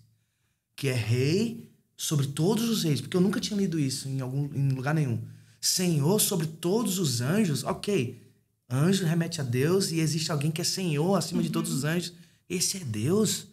Que é rei sobre todos os reis. Porque eu nunca tinha lido isso em algum em lugar nenhum. Senhor sobre todos os anjos. Ok. Anjo remete a Deus e existe alguém que é Senhor acima uhum. de todos os uhum. anjos. Esse é Deus.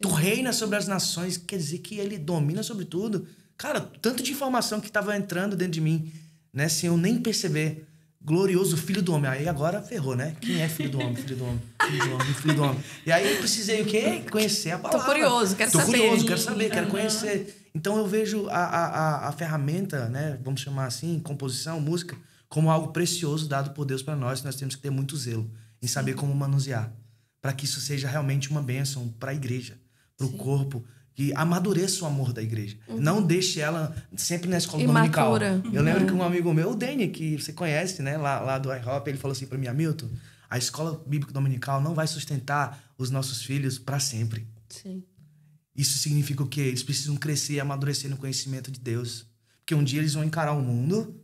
Tu reinas sobre as nações, quer dizer que ele domina sobre tudo. Cara, tanto de informação que estava entrando dentro de mim, né, sem eu nem perceber glorioso filho do homem. Aí agora ferrou, né? Quem é filho do homem? Filho do homem, filho do homem, filho do homem. E aí eu precisei o quê? Conhecer a palavra. Tô curioso, quero Tô saber. Tô curioso, quero saber, quero uhum. conhecer. Então eu vejo a, a, a, ferramenta, né? Vamos chamar assim, composição, música, como algo precioso dado por Deus para nós. Nós temos que ter muito zelo em saber como manusear, para que isso seja realmente uma bênção para a igreja, para o corpo que amadureça o amor da igreja. Uhum. Não deixe ela sempre na escola dominical. Eu lembro uhum. que um uhum. amigo meu, o Dani, que você conhece, né, lá, lá do IHOP, ele falou assim para mim, Hamilton, a escola bíblica dominical não vai sustentar os nossos filhos para sempre. Sim. Isso significa o quê? Eles precisam crescer e amadurecer no conhecimento de Deus. Porque um dia eles vão encarar o mundo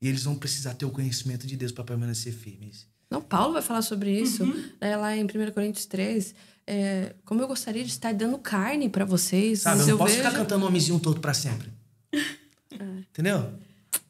e eles vão precisar ter o conhecimento de Deus para permanecer firmes. Não, Paulo vai falar sobre isso uhum. né, lá em 1 Coríntios 3. É, como eu gostaria de estar dando carne para vocês. Sabe, eu não eu posso vejo... ficar cantando o homenzinho todo para sempre. É. Entendeu?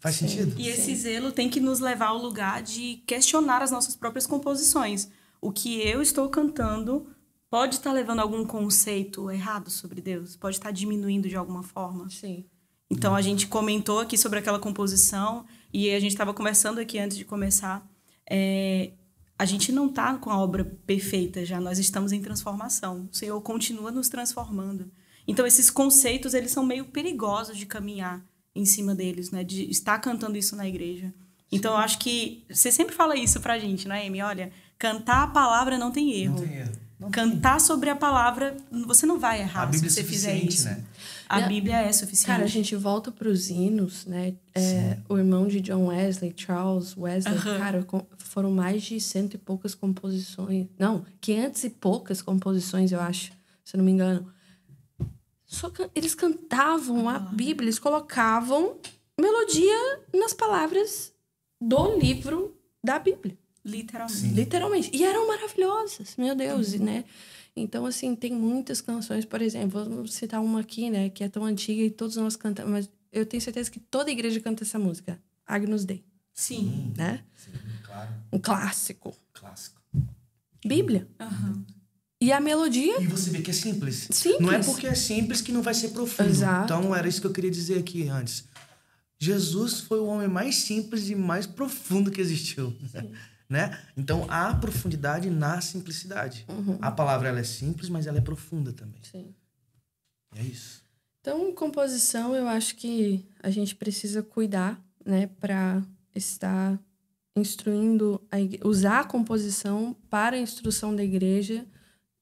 Faz Sim. sentido? E esse Sim. zelo tem que nos levar ao lugar de questionar as nossas próprias composições. O que eu estou cantando pode estar levando algum conceito errado sobre Deus, pode estar diminuindo de alguma forma. Sim. Então a gente comentou aqui sobre aquela composição e a gente estava conversando aqui antes de começar é, a gente não está com a obra perfeita já, nós estamos em transformação. O Senhor continua nos transformando. Então, esses conceitos, eles são meio perigosos de caminhar em cima deles, né? De estar cantando isso na igreja. Então, eu acho que... Você sempre fala isso pra gente, né, Amy? Olha, cantar a palavra não tem erro. Não tem erro. Não cantar tem. sobre a palavra, você não vai errar a se Bíblia é você é fizer isso. Né? A Não. Bíblia é suficiente. Cara, a gente volta para os hinos, né? É, o irmão de John Wesley, Charles Wesley, uh -huh. cara, foram mais de cento e poucas composições. Não, quinhentas e poucas composições, eu acho, se eu não me engano. Só eles cantavam a Bíblia, eles colocavam melodia nas palavras do livro da Bíblia. Literalmente. Sim. Literalmente. E eram maravilhosas, meu Deus, uhum. né? Então, assim, tem muitas canções, por exemplo, vamos citar uma aqui, né, que é tão antiga e todos nós cantamos, mas eu tenho certeza que toda igreja canta essa música, Agnus Dei. Sim. Hum. Né? Sim, claro. Um clássico. Clássico. Bíblia. Uhum. E a melodia. E você vê que é simples. Simples. Não é porque é simples que não vai ser profundo. Exato. Então, era isso que eu queria dizer aqui antes. Jesus foi o homem mais simples e mais profundo que existiu. Sim. né? Então a profundidade na simplicidade. Uhum. A palavra ela é simples, mas ela é profunda também. Sim. É isso. Então, composição, eu acho que a gente precisa cuidar, né, para estar instruindo, a usar a composição para a instrução da igreja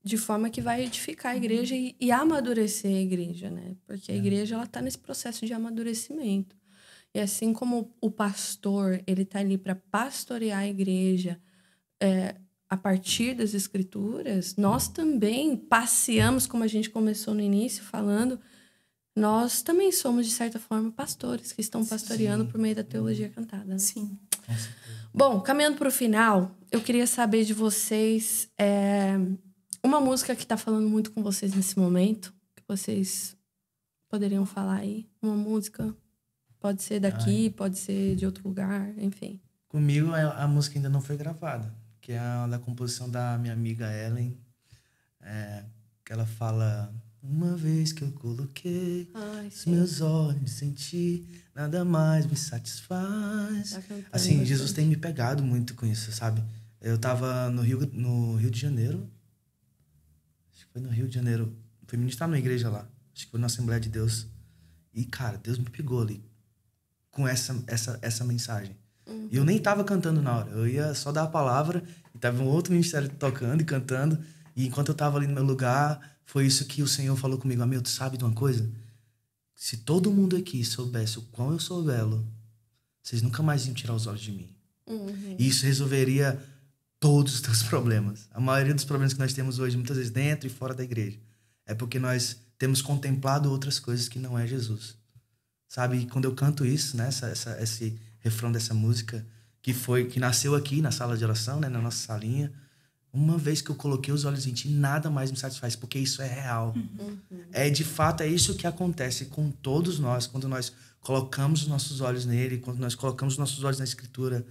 de forma que vai edificar a uhum. igreja e, e amadurecer a igreja, né? Porque a é. igreja ela está nesse processo de amadurecimento. E assim como o pastor, ele está ali para pastorear a igreja é, a partir das escrituras, nós também passeamos, como a gente começou no início falando, nós também somos, de certa forma, pastores que estão pastoreando Sim. por meio da teologia cantada. Né? Sim. Bom, caminhando para o final, eu queria saber de vocês é, uma música que está falando muito com vocês nesse momento, que vocês poderiam falar aí. Uma música Pode ser daqui, Ai. pode ser de outro lugar, enfim. Comigo é, a, música ainda não foi gravada, que é a da composição da minha amiga Ellen, é, que ela fala uma vez que eu coloquei Ai, os meus olhos senti, nada mais me satisfaz. Tá assim, Jesus tem me pegado muito com isso, sabe? Eu tava no Rio, no Rio de Janeiro. Acho que foi no Rio de Janeiro. Fui ministrar numa igreja lá. Acho que foi na Assembleia de Deus. E, cara, Deus me pegou ali com essa, essa, essa mensagem. Uhum. E eu uhum. nem tava cantando na hora, eu ia só dar a palavra e tava um outro ministério tocando e cantando. E enquanto eu tava ali no meu lugar, foi isso que o Senhor falou comigo: Amigo, tu sabe de uma coisa? Se todo mundo aqui soubesse o quão eu sou belo, vocês nunca mais iam tirar os olhos de mim. Uhum. E isso resolveria todos os teus problemas. A maioria dos problemas que nós temos hoje, muitas vezes dentro e fora da igreja, é porque nós temos contemplado outras coisas que não é Jesus sabe? E quando eu canto isso, né? Essa, essa, esse refrão dessa música que foi que nasceu aqui na sala de oração, né? Na nossa salinha. Uma vez que eu coloquei os olhos em ti, nada mais me satisfaz, porque isso é real. Uhum. É de fato é isso que acontece com todos nós quando nós colocamos os nossos olhos nele, quando nós colocamos os nossos olhos na escritura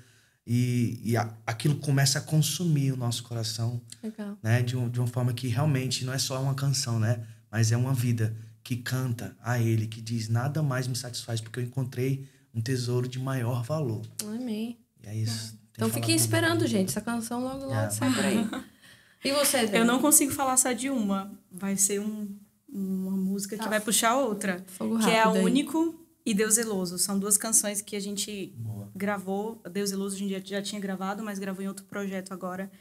e, e a, aquilo começa a consumir o nosso coração, Legal. né? De, um, de uma forma que realmente não é só uma canção, né? Mas é uma vida que canta a ele, que diz: Nada mais me satisfaz porque eu encontrei um tesouro de maior valor. Amém. E é isso. Então fiquem esperando, gente. Essa canção logo, logo é. sai por aí. E você, Dani? Eu não consigo falar só de uma. Vai ser um, uma música tá. que vai puxar outra. Fogo que é a Único e Deus Zeloso. São duas canções que a gente Boa. gravou. Deus Zeloso a gente já tinha gravado, mas gravou em outro projeto agora.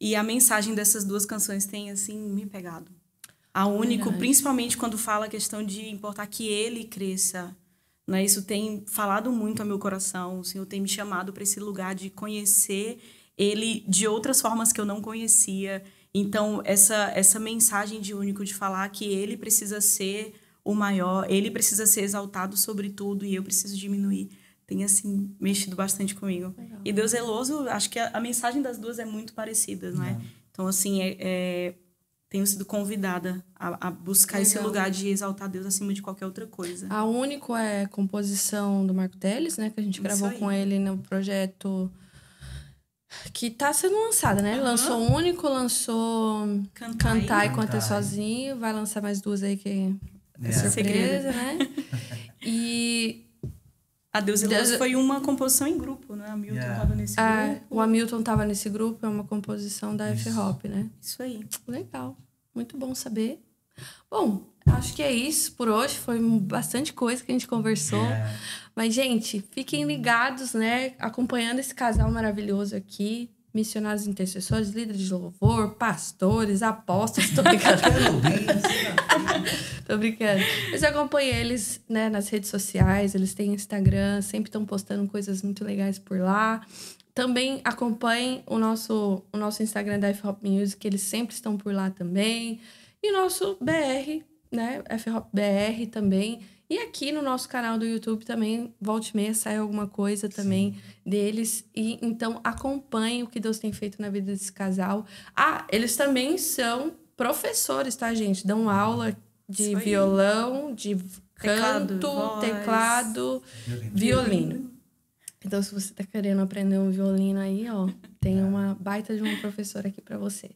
E a mensagem dessas duas canções tem, assim, me pegado a único, Verdade. principalmente quando fala a questão de importar que ele cresça. Né? Isso tem falado muito ao meu coração. O Senhor tem me chamado para esse lugar de conhecer ele de outras formas que eu não conhecia. Então, essa, essa mensagem de único de falar que ele precisa ser o maior, ele precisa ser exaltado sobre tudo e eu preciso diminuir. Tem, assim, mexido bastante comigo. Legal. E Deus zeloso, acho que a, a, mensagem das duas é muito parecida, não né? é? Então, assim, é, é tenho sido convidada a, a buscar Legal. esse lugar de exaltar Deus acima de qualquer outra coisa. A único é a composição do Marco Teles, né? Que a gente gravou com ele no projeto que está sendo lançada, né? Uhum. Lançou o único, lançou Cantai, e cantar Sozinho, vai lançar mais duas aí que é, é. surpresa, Segredo. né? e a Deus e Deus... foi uma composição em grupo, né? Hamilton yeah. tava nesse ah, grupo. É, o Hamilton tava nesse grupo, é uma composição da F-Hop, né? Isso aí. Legal. Muito bom saber. Bom, acho que é isso por hoje. Foi bastante coisa que a gente conversou. Yeah. Mas, gente, fiquem ligados, né? Acompanhando esse casal maravilhoso aqui missionários intercessores, líderes de louvor, pastores, apóstolos, tô brincando. tô brincando. Mas eu acompanho eles né, nas redes sociais, eles têm Instagram, sempre estão postando coisas muito legais por lá. Também acompanhem o nosso, o nosso Instagram da F-Hop Music, eles sempre estão por lá também. E o nosso BR, né? F-Hop BR também e aqui no nosso canal do YouTube também, volte e meia, sai alguma coisa também Sim. deles. E então acompanhe o que Deus tem feito na vida desse casal. Ah, eles também são professores, tá, gente? Dão aula de violão, de canto, teclado, teclado violino. violino. Então, se você tá querendo aprender um violino aí, ó, tem é. uma baita de um professor aqui para você,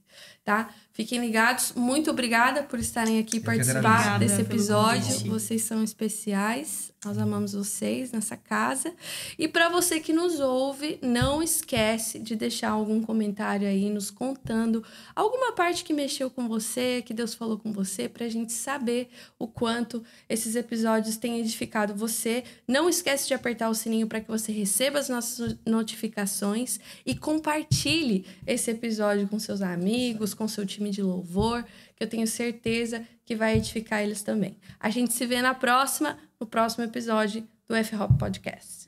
tá? Fiquem ligados. Muito obrigada por estarem aqui Eu participar desse episódio. Vocês são especiais. Nós amamos vocês nessa casa. E para você que nos ouve, não esquece de deixar algum comentário aí nos contando alguma parte que mexeu com você, que Deus falou com você, para a gente saber o quanto esses episódios têm edificado você. Não esquece de apertar o sininho para que você receba as nossas notificações e compartilhar compartilhe esse episódio com seus amigos, com seu time de louvor, que eu tenho certeza que vai edificar eles também. A gente se vê na próxima, no próximo episódio do F-Hop Podcast.